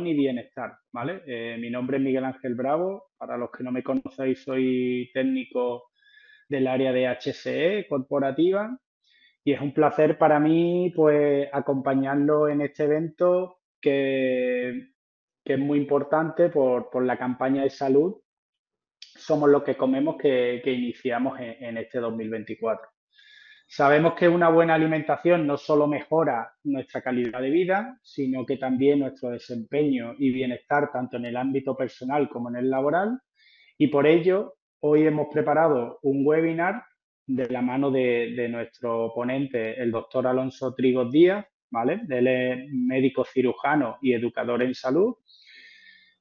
y bienestar, ¿vale? Eh, mi nombre es Miguel Ángel Bravo, para los que no me conocéis soy técnico del área de HCE corporativa y es un placer para mí pues acompañarlo en este evento que, es muy importante por, la campaña de salud Somos lo que comemos que, iniciamos en este 2024. Sabemos que una buena alimentación no solo mejora nuestra calidad de vida, sino que también nuestro desempeño y bienestar, tanto en el ámbito personal como en el laboral. Y por ello, hoy hemos preparado un webinar de la mano de, nuestro ponente, el doctor Alonso Trigos Díaz, ¿vale? Él es médico cirujano y educador en salud.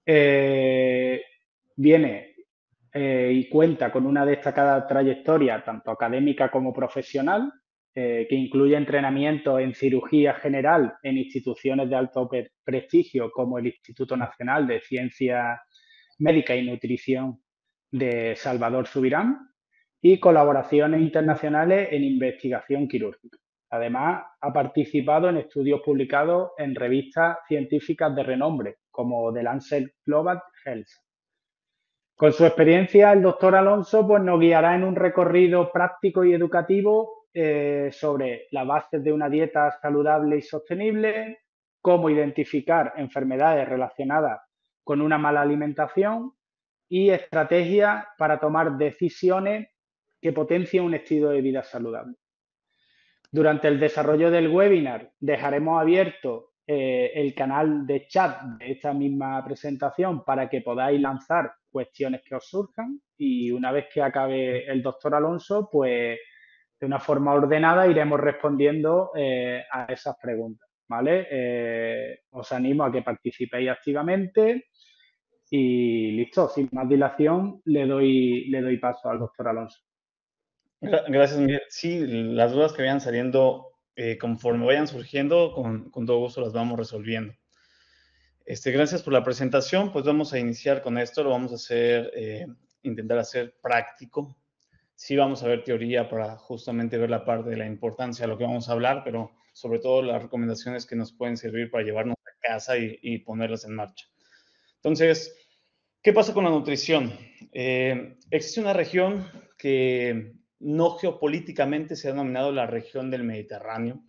Eh, viene eh, y cuenta con una destacada trayectoria tanto académica como profesional, eh, que incluye entrenamiento en cirugía general en instituciones de alto prestigio como el Instituto Nacional de Ciencia Médica y Nutrición de Salvador Subirán y colaboraciones internacionales en investigación quirúrgica. Además, ha participado en estudios publicados en revistas científicas de renombre como The Lancet Global Health con su experiencia, el doctor Alonso pues, nos guiará en un recorrido práctico y educativo eh, sobre las bases de una dieta saludable y sostenible, cómo identificar enfermedades relacionadas con una mala alimentación y estrategias para tomar decisiones que potencien un estilo de vida saludable. Durante el desarrollo del webinar dejaremos abierto eh, el canal de chat de esta misma presentación para que podáis lanzar cuestiones que os surjan y una vez que acabe el doctor Alonso, pues de una forma ordenada iremos respondiendo eh, a esas preguntas, ¿vale? Eh, os animo a que participéis activamente y listo, sin más dilación le doy, le doy paso al doctor Alonso. Gracias, Miguel. Sí, las dudas que vayan saliendo eh, conforme vayan surgiendo, con, todo gusto las vamos resolviendo. Este, gracias por la presentación, pues vamos a iniciar con esto, lo vamos a hacer, eh, intentar hacer práctico. Sí vamos a ver teoría para justamente ver la parte de la importancia de lo que vamos a hablar, pero sobre todo las recomendaciones que nos pueden servir para llevarnos a casa y, ponerlas en marcha. Entonces, ¿qué pasa con la nutrición? Eh, existe una región que no geopolíticamente se ha denominado la región del Mediterráneo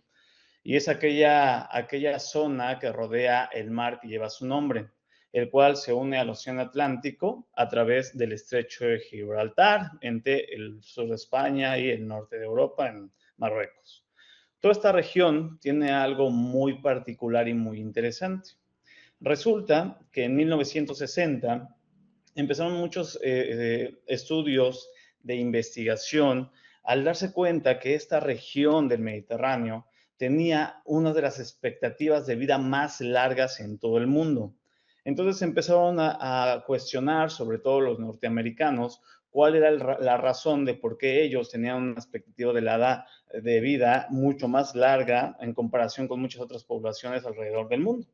y es aquella, aquella zona que rodea el mar y lleva su nombre, el cual se une al Océano Atlántico a través del estrecho de Gibraltar, entre el sur de España y el norte de Europa, en Marruecos. Toda esta región tiene algo muy particular y muy interesante. Resulta que en 1960 empezaron muchos eh, eh, estudios de investigación al darse cuenta que esta región del Mediterráneo tenía una de las expectativas de vida más largas en todo el mundo. Entonces empezaron a, cuestionar, sobre todo los norteamericanos, cuál era la razón de por qué ellos tenían una expectativa de la edad de vida mucho más larga en comparación con muchas otras poblaciones alrededor del mundo.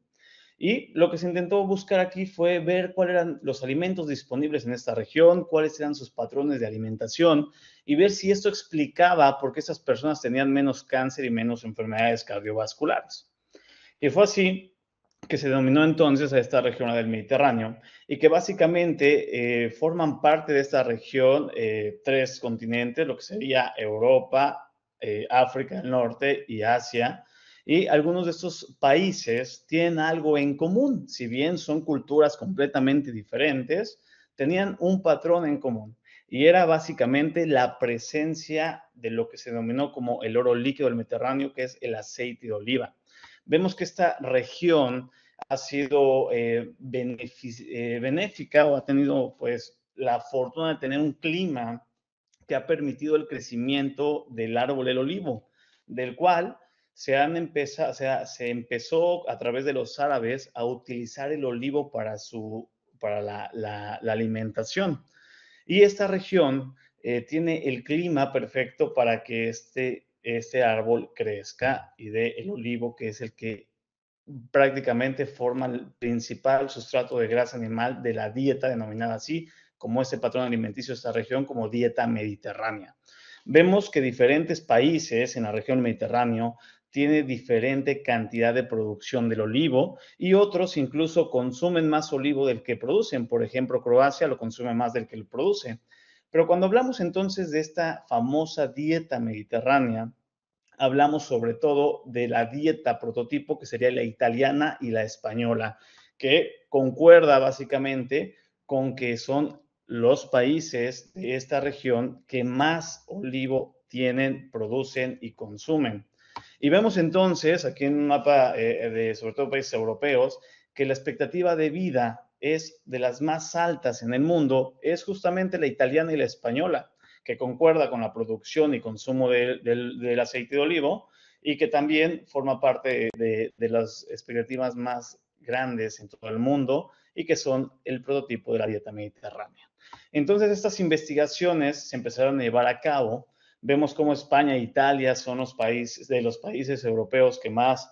Y lo que se intentó buscar aquí fue ver cuáles eran los alimentos disponibles en esta región, cuáles eran sus patrones de alimentación y ver si esto explicaba por qué esas personas tenían menos cáncer y menos enfermedades cardiovasculares. Y fue así que se denominó entonces a esta región del Mediterráneo y que básicamente eh, forman parte de esta región eh, tres continentes, lo que sería Europa, eh, África del Norte y Asia, y algunos de estos países tienen algo en común, si bien son culturas completamente diferentes, tenían un patrón en común y era básicamente la presencia de lo que se denominó como el oro líquido del Mediterráneo, que es el aceite de oliva. Vemos que esta región ha sido eh, eh, benéfica o ha tenido pues la fortuna de tener un clima que ha permitido el crecimiento del árbol del olivo, del cual se, han o sea, se empezó a través de los árabes a utilizar el olivo para, su, para la, alimentación. Y esta región eh, tiene el clima perfecto para que este, este árbol crezca y dé el olivo, que es el que prácticamente forma el principal sustrato de grasa animal de la dieta denominada así, como este patrón alimenticio de esta región como dieta mediterránea. Vemos que diferentes países en la región mediterránea tiene diferente cantidad de producción del olivo y otros incluso consumen más olivo del que producen. Por ejemplo, Croacia lo consume más del que lo produce. Pero cuando hablamos entonces de esta famosa dieta mediterránea, hablamos sobre todo de la dieta prototipo que sería la italiana y la española, que concuerda básicamente con que son los países de esta región que más olivo tienen, producen y consumen. Y vemos entonces, aquí en un mapa eh, de sobre todo países europeos, que la expectativa de vida es de las más altas en el mundo, es justamente la italiana y la española, que concuerda con la producción y consumo del aceite de olivo y que también forma parte de, de las expectativas más grandes en todo el mundo y que son el prototipo de la dieta mediterránea. Entonces, estas investigaciones se empezaron a llevar a cabo Vemos cómo España e Italia son los países de los países europeos que más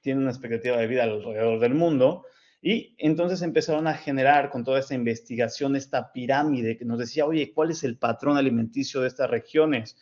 tienen una expectativa de vida alrededor del mundo. Y entonces empezaron a generar con toda esta investigación esta pirámide que nos decía, oye, ¿cuál es el patrón alimenticio de estas regiones?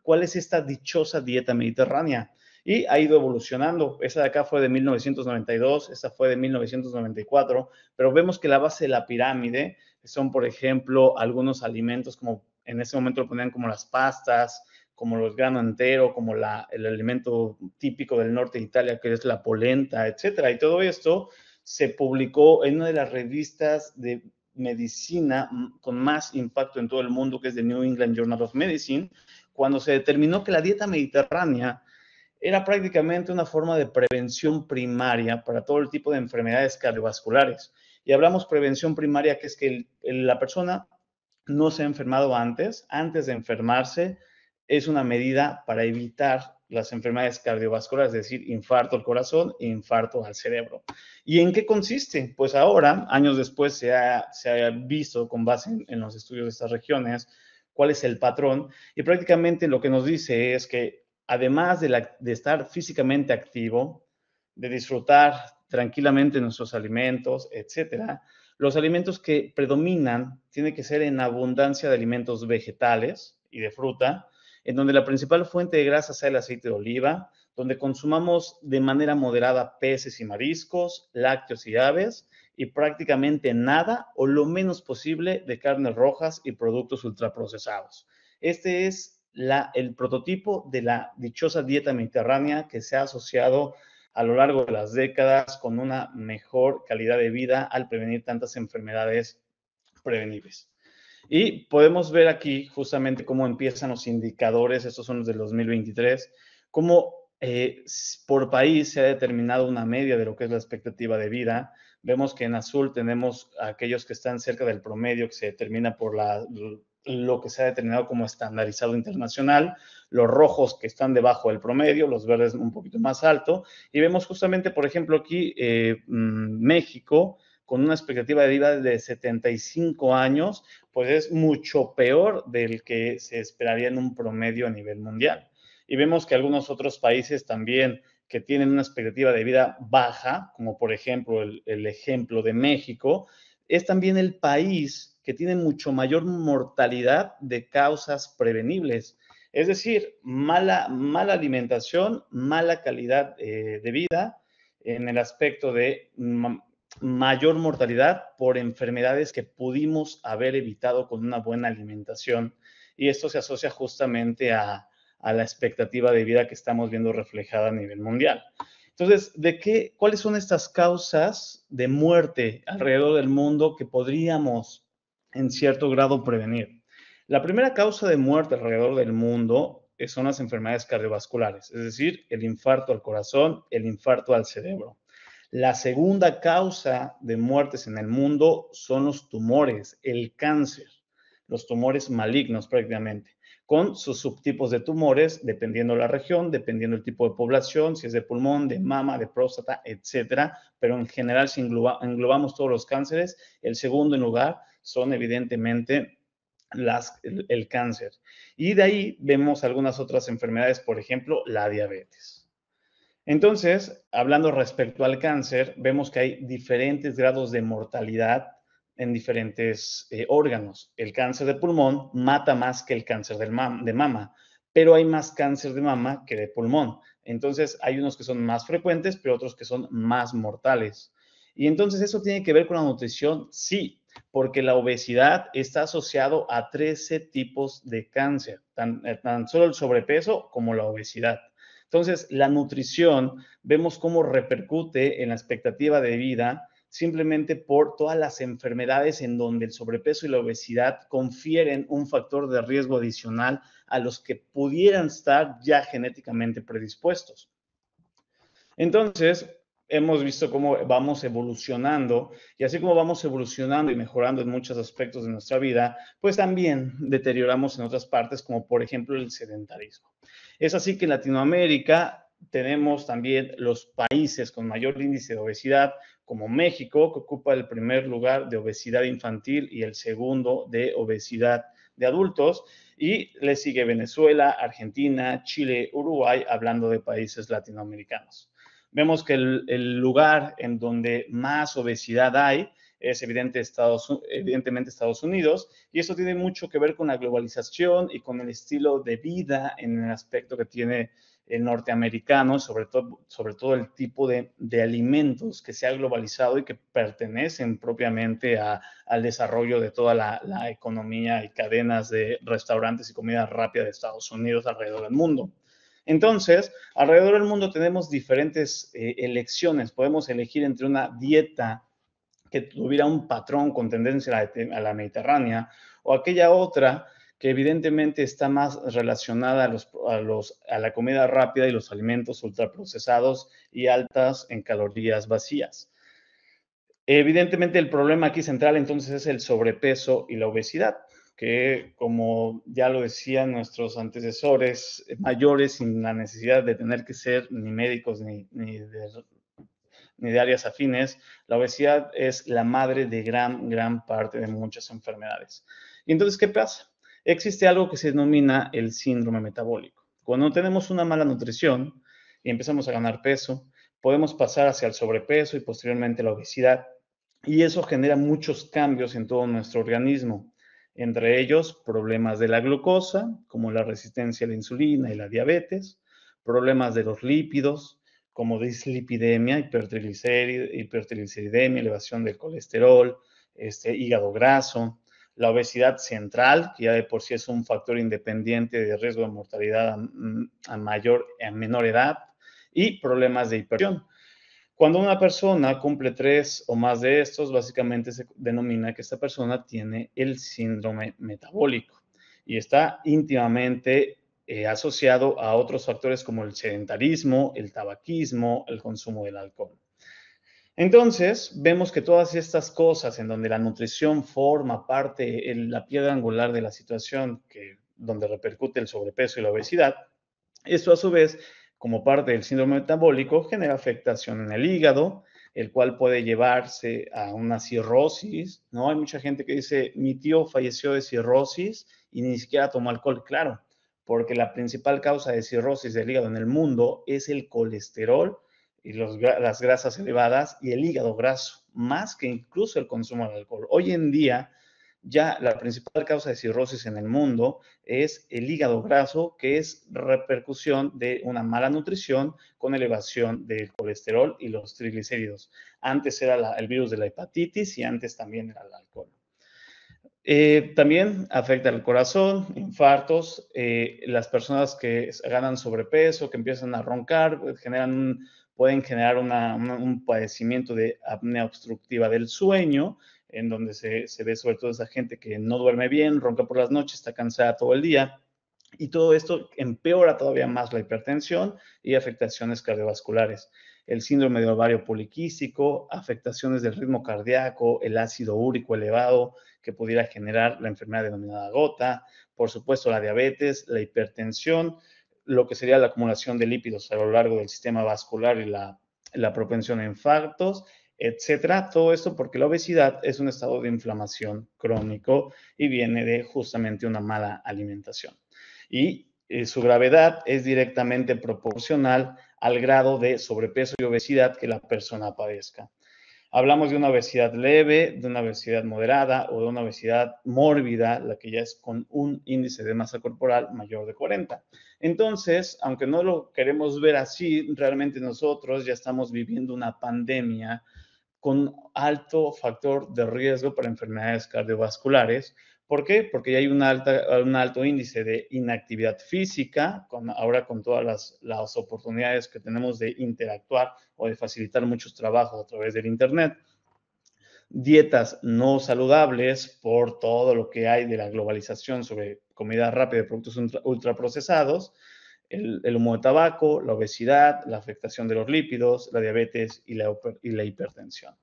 ¿Cuál es esta dichosa dieta mediterránea? y ha ido evolucionando. Esa de acá fue de 1992, esta fue de 1994, pero vemos que la base de la pirámide son, por ejemplo, algunos alimentos como en ese momento lo ponían como las pastas, como los grano entero, como el alimento típico del norte de Italia, que es la polenta, etcétera. Y todo esto se publicó en una de las revistas de medicina con más impacto en todo el mundo, que es The New England Journal of Medicine, cuando se determinó que la dieta mediterránea era prácticamente una forma de prevención primaria para todo el tipo de enfermedades cardiovasculares. Y hablamos prevención primaria, que es que la persona no se ha enfermado antes, antes de enfermarse, es una medida para evitar las enfermedades cardiovasculares, es decir, infarto al corazón e infarto al cerebro. ¿Y en qué consiste? Pues ahora, años después, se ha, visto con base en, los estudios de estas regiones cuál es el patrón y prácticamente lo que nos dice es que además de, de estar físicamente activo, de disfrutar tranquilamente nuestros alimentos, etcétera. Los alimentos que predominan tienen que ser en abundancia de alimentos vegetales y de fruta, en donde la principal fuente de grasa sea el aceite de oliva, donde consumamos de manera moderada peces y mariscos, lácteos y aves, y prácticamente nada o lo menos posible de carnes rojas y productos ultraprocesados. Este es la, el prototipo de la dichosa dieta mediterránea que se ha asociado a lo largo de las décadas con una mejor calidad de vida al prevenir tantas enfermedades prevenibles. Y podemos ver aquí justamente cómo empiezan los indicadores, estos son los del 2023, cómo eh, por país se ha determinado una media de lo que es la expectativa de vida. Vemos que en azul tenemos a aquellos que están cerca del promedio que se determina por la lo que se ha determinado como estandarizado internacional, los rojos que están debajo del promedio, los verdes un poquito más alto, y vemos justamente, por ejemplo, aquí eh, mm, México con una expectativa de vida de 75 años, pues es mucho peor del que se esperaría en un promedio a nivel mundial. Y vemos que algunos otros países también que tienen una expectativa de vida baja, como por ejemplo el ejemplo de México, es también el país que tiene mucho mayor mortalidad de causas prevenibles. Es decir, mala, mala alimentación, mala calidad eh, de vida en el aspecto de mayor mortalidad por enfermedades que pudimos haber evitado con una buena alimentación. Y esto se asocia justamente a la expectativa de vida que estamos viendo reflejada a nivel mundial. Entonces, ¿de qué, cuáles son estas causas de muerte alrededor del mundo que podríamos en cierto grado prevenir? La primera causa de muerte alrededor del mundo eh, son las enfermedades cardiovasculares, es decir, el infarto al corazón, el infarto al cerebro. La segunda causa de muertes en el mundo son los tumores, el cáncer, los tumores malignos prácticamente con sus subtipos de tumores, dependiendo la región, dependiendo el tipo de población, si es de pulmón, de mama, de próstata, etcétera. Pero en general, si englobamos todos los cánceres, el segundo en lugar son evidentemente el cáncer. Y de ahí vemos algunas otras enfermedades, por ejemplo, la diabetes. Entonces, hablando respecto al cáncer, vemos que hay diferentes grados de mortalidad en diferentes eh, órganos. El cáncer de pulmón mata más que el cáncer de mama, pero hay más cáncer de mama que de pulmón. Entonces hay unos que son más frecuentes, pero otros que son más mortales. Y entonces eso tiene que ver con la nutrición, sí, porque la obesidad está asociado a 13 tipos de cáncer, tan, eh, tan solo el sobrepeso como la obesidad. Entonces, la nutrición, vemos cómo repercute en la expectativa de vida, simplemente por todas las enfermedades en donde el sobrepeso y la obesidad confieren un factor de riesgo adicional a los que pudieran estar ya genéticamente predispuestos. Entonces, hemos visto cómo vamos evolucionando y así como vamos evolucionando y mejorando en muchos aspectos de nuestra vida, pues también deterioramos en otras partes, como por ejemplo el sedentarismo. Es así que en Latinoamérica tenemos también los países con mayor índice de obesidad, como México, que ocupa el primer lugar de obesidad infantil y el segundo de obesidad de adultos, y le sigue Venezuela, Argentina, Chile, Uruguay, hablando de países latinoamericanos. Vemos que el, lugar en donde más obesidad hay es evidente Estados, evidentemente Estados Unidos, y eso tiene mucho que ver con la globalización y con el estilo de vida en el aspecto que tiene el norteamericano, sobre todo, sobre todo el tipo de, alimentos que se ha globalizado y que pertenecen propiamente al desarrollo de toda la, economía y cadenas de restaurantes y comida rápida de Estados Unidos alrededor del mundo. Entonces, alrededor del mundo tenemos diferentes eh, elecciones. Podemos elegir entre una dieta que tuviera un patrón con tendencia a la mediterránea o aquella otra que evidentemente está más relacionada a, los, los, a la comida rápida y los alimentos ultraprocesados y altas en calorías vacías. Evidentemente el problema aquí central entonces es el sobrepeso y la obesidad, que como ya lo decían nuestros antecesores eh, mayores, sin la necesidad de tener que ser ni médicos ni, ni de áreas afines, la obesidad es la madre de gran, gran parte de muchas enfermedades. Y entonces, ¿qué pasa? existe algo que se denomina el síndrome metabólico. Cuando tenemos una mala nutrición y empezamos a ganar peso, podemos pasar hacia el sobrepeso y posteriormente la obesidad. Y eso genera muchos cambios en todo nuestro organismo, entre ellos problemas de la glucosa, como la resistencia a la insulina y la diabetes, problemas de los lípidos, como dislipidemia, hipertrigliceridemia, elevación del colesterol, este, hígado graso, la obesidad central, que ya de por sí es un factor independiente de riesgo de mortalidad mm, a, mayor, a menor edad, y problemas de hipertensión. Cuando una persona cumple tres o más de estos, básicamente se denomina que esta persona tiene el síndrome metabólico y está íntimamente eh, asociado a otros factores como el sedentarismo, el tabaquismo, el consumo del alcohol. Entonces, vemos que todas estas cosas en donde la nutrición forma parte, en la piedra angular de la situación donde repercute el sobrepeso y la obesidad, esto a su vez, como parte del síndrome metabólico, genera afectación en el hígado, el cual puede llevarse a una cirrosis, ¿no? Hay mucha gente que dice, mi tío falleció de cirrosis y ni siquiera tomó alcohol, claro, porque la principal causa de cirrosis del hígado en el mundo es el colesterol y las grasas elevadas y el hígado graso, más que incluso el consumo de alcohol. Hoy en día, ya la principal causa de cirrosis en el mundo es el hígado graso, que es repercusión de una mala nutrición con elevación del colesterol y los triglicéridos. Antes era el virus de la hepatitis y antes también era el alcohol. Eh, también afecta al corazón, infartos, eh, las personas que ganan sobrepeso, que empiezan a roncar, pues, generan un, pueden generar un padecimiento de apnea obstructiva del sueño, en donde se, se, ve sobre todo esa gente que no duerme bien, ronca por las noches, está cansada todo el día. Y todo esto empeora todavía más la hipertensión y afectaciones cardiovasculares. El síndrome de ovario poliquístico, afectaciones del ritmo cardíaco, el ácido úrico elevado que pudiera generar la enfermedad denominada gota, por supuesto la diabetes, la hipertensión, lo que sería la acumulación de lípidos a lo largo del sistema vascular y la, propensión a infartos, etcétera. Todo esto porque la obesidad es un estado de inflamación crónico y viene de justamente una mala alimentación. Y eh, su gravedad es directamente proporcional al grado de sobrepeso y obesidad que la persona padezca. Hablamos de una obesidad leve, de una obesidad moderada o de una obesidad mórbida, la que ya es con un índice de masa corporal mayor de 40. Entonces, aunque no lo queremos ver así, realmente nosotros ya estamos viviendo una pandemia con alto factor de riesgo para enfermedades cardiovasculares, ¿Por qué? Porque ya hay un, alto índice de inactividad física, ahora con todas las, oportunidades que tenemos de interactuar o de facilitar muchos trabajos a través del Internet. Dietas no saludables por todo lo que hay de la globalización sobre comida rápida y productos ultraprocesados, el, el, humo de tabaco, la obesidad, la afectación de los lípidos, la diabetes y la hipertensión.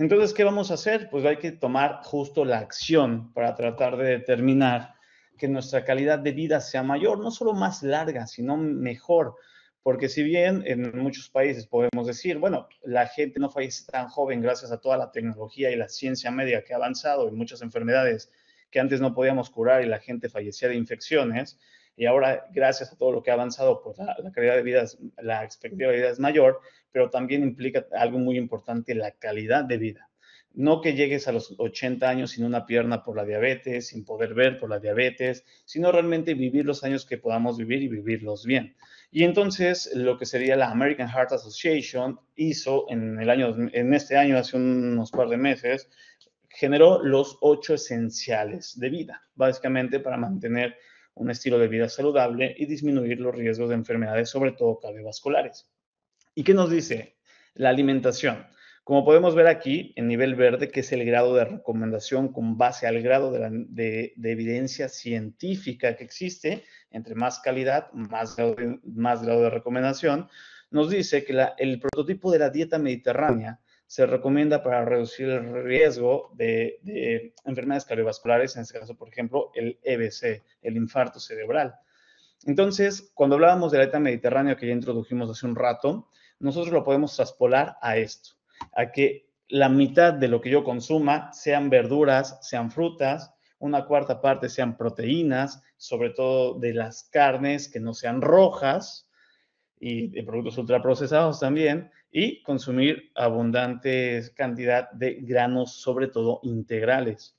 Entonces, ¿qué vamos a hacer? Pues hay que tomar justo la acción para tratar de determinar que nuestra calidad de vida sea mayor, no solo más larga, sino mejor. Porque si bien en muchos países podemos decir, bueno, la gente no fallece tan joven gracias a toda la tecnología y la ciencia media que ha avanzado y muchas enfermedades que antes no podíamos curar y la gente fallecía de infecciones, y ahora gracias a todo lo que ha avanzado, pues la, calidad de vida, la expectativa de vida es mayor, pero también implica algo muy importante, la calidad de vida. No que llegues a los 80 años sin una pierna por la diabetes, sin poder ver por la diabetes, sino realmente vivir los años que podamos vivir y vivirlos bien. Y entonces lo que sería la American Heart Association hizo en, el año, en este año, hace unos par de meses, generó los ocho esenciales de vida, básicamente para mantener un estilo de vida saludable y disminuir los riesgos de enfermedades, sobre todo cardiovasculares. ¿Y qué nos dice la alimentación? Como podemos ver aquí, en nivel verde, que es el grado de recomendación con base al grado de, evidencia científica que existe, entre más calidad, más grado de, más grado de recomendación, nos dice que el prototipo de la dieta mediterránea se recomienda para reducir el riesgo de, enfermedades cardiovasculares, en este caso, por ejemplo, el EBC, el infarto cerebral. Entonces, cuando hablábamos de la dieta mediterránea que ya introdujimos hace un rato, nosotros lo podemos traspolar a esto, a que la mitad de lo que yo consuma sean verduras, sean frutas, una cuarta parte sean proteínas, sobre todo de las carnes que no sean rojas y de productos ultraprocesados también, y consumir abundante cantidad de granos, sobre todo integrales.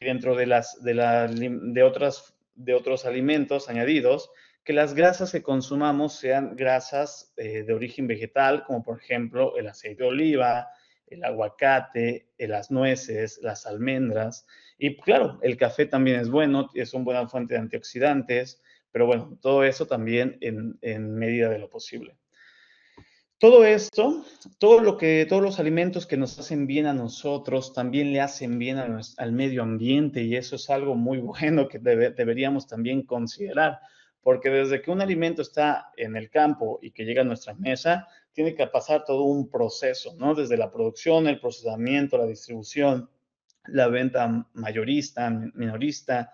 Dentro de, las, de, de, otras, de otros alimentos añadidos, que las grasas que consumamos sean grasas eh, de origen vegetal, como por ejemplo el aceite de oliva, el aguacate, eh, las nueces, las almendras. Y claro, el café también es bueno, es una buena fuente de antioxidantes, pero bueno, todo eso también en medida de lo posible. Todo esto, todo lo que, todos los alimentos que nos hacen bien a nosotros, también le hacen bien al medio ambiente y eso es algo muy bueno que deberíamos también considerar, porque desde que un alimento está en el campo y que llega a nuestra mesa, tiene que pasar todo un proceso, ¿no? Desde la producción, el procesamiento, la distribución, la venta mayorista, minorista,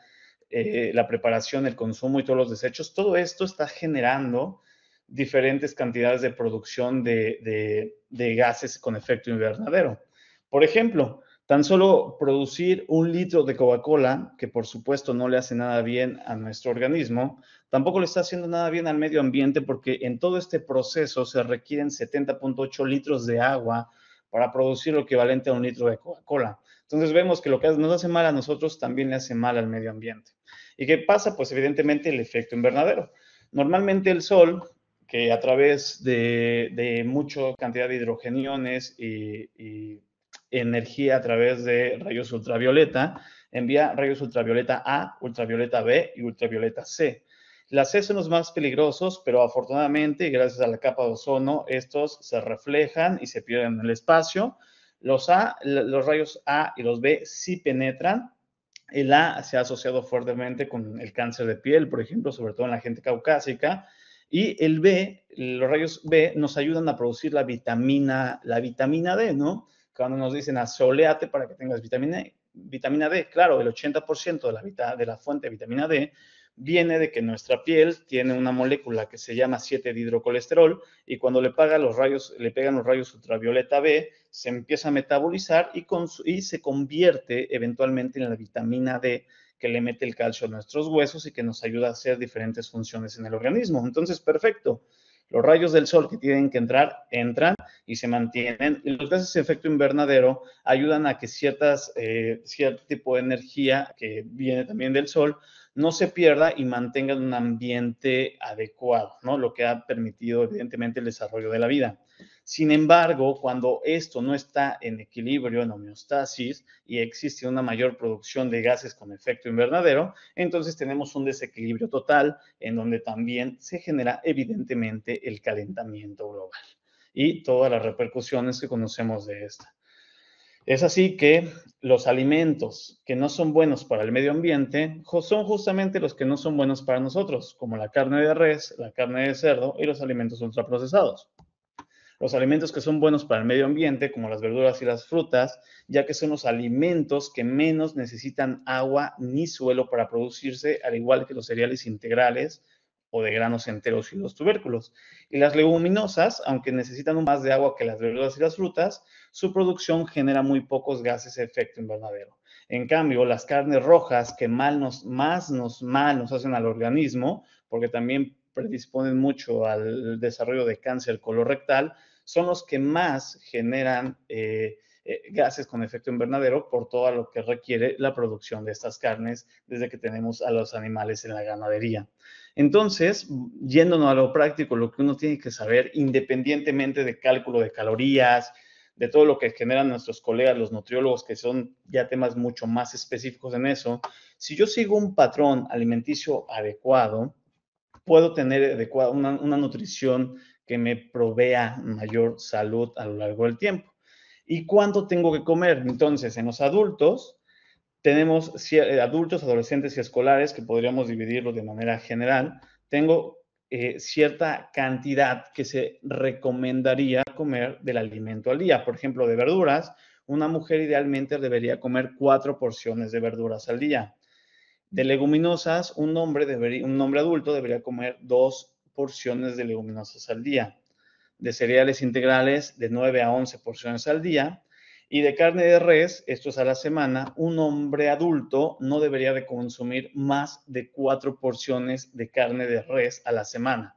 eh, la preparación, el consumo y todos los desechos, todo esto está generando diferentes cantidades de producción de, gases con efecto invernadero. Por ejemplo, tan solo producir un litro de Coca-Cola, que por supuesto no le hace nada bien a nuestro organismo, tampoco le está haciendo nada bien al medio ambiente porque en todo este proceso se requieren 70.8 litros de agua para producir lo equivalente a un litro de Coca-Cola. Entonces vemos que lo que nos hace mal a nosotros también le hace mal al medio ambiente. ¿Y qué pasa? Pues evidentemente el efecto invernadero. Normalmente el sol eh, a través de, mucha cantidad de hidrogeniones y, energía a través de rayos ultravioleta, envía rayos ultravioleta A, ultravioleta B y ultravioleta C. Las C son los más peligrosos, pero afortunadamente, gracias a la capa de ozono, estos se reflejan y se pierden en el espacio. Los A, los rayos A y los B sí penetran. El A se ha asociado fuertemente con el cáncer de piel, por ejemplo, sobre todo en la gente caucásica, y el B, los rayos B nos ayudan a producir la vitamina, la vitamina D, ¿no? Cuando nos dicen asoleate para que tengas vitamina, vitamina D, claro, el 80% de la, de la fuente de vitamina D viene de que nuestra piel tiene una molécula que se llama 7 hidrocolesterol y cuando le, los rayos, le pegan los rayos ultravioleta B, se empieza a metabolizar y, y se convierte eventualmente en la vitamina D que le mete el calcio a nuestros huesos y que nos ayuda a hacer diferentes funciones en el organismo. Entonces, perfecto. Los rayos del sol que tienen que entrar, entran y se mantienen. Y los gases de efecto invernadero ayudan a que ciertas, eh, cierto tipo de energía que viene también del sol no se pierda y mantenga un ambiente adecuado, ¿no? Lo que ha permitido, evidentemente, el desarrollo de la vida. Sin embargo, cuando esto no está en equilibrio, en homeostasis, y existe una mayor producción de gases con efecto invernadero, entonces tenemos un desequilibrio total en donde también se genera evidentemente el calentamiento global y todas las repercusiones que conocemos de esta. Es así que los alimentos que no son buenos para el medio ambiente son justamente los que no son buenos para nosotros, como la carne de res, la carne de cerdo y los alimentos ultraprocesados los alimentos que son buenos para el medio ambiente, como las verduras y las frutas, ya que son los alimentos que menos necesitan agua ni suelo para producirse, al igual que los cereales integrales o de granos enteros y los tubérculos. Y las leguminosas, aunque necesitan más de agua que las verduras y las frutas, su producción genera muy pocos gases de efecto invernadero. En cambio, las carnes rojas que mal nos, más nos, mal nos hacen al organismo, porque también predisponen mucho al desarrollo de cáncer colorectal son los que más generan eh, eh, gases con efecto invernadero por todo lo que requiere la producción de estas carnes desde que tenemos a los animales en la ganadería. Entonces, yéndonos a lo práctico, lo que uno tiene que saber, independientemente de cálculo de calorías, de todo lo que generan nuestros colegas, los nutriólogos, que son ya temas mucho más específicos en eso, si yo sigo un patrón alimenticio adecuado, puedo tener adecuada una, nutrición que me provea mayor salud a lo largo del tiempo. ¿Y cuánto tengo que comer? Entonces, en los adultos, tenemos eh, adultos, adolescentes y escolares, que podríamos dividirlo de manera general. Tengo eh, cierta cantidad que se recomendaría comer del alimento al día. Por ejemplo, de verduras, una mujer idealmente debería comer cuatro porciones de verduras al día. De leguminosas, un hombre, un hombre adulto debería comer dos porciones de leguminosas al día, de cereales integrales de 9 a 11 porciones al día, y de carne de res, esto es a la semana, un hombre adulto no debería de consumir más de cuatro porciones de carne de res a la semana.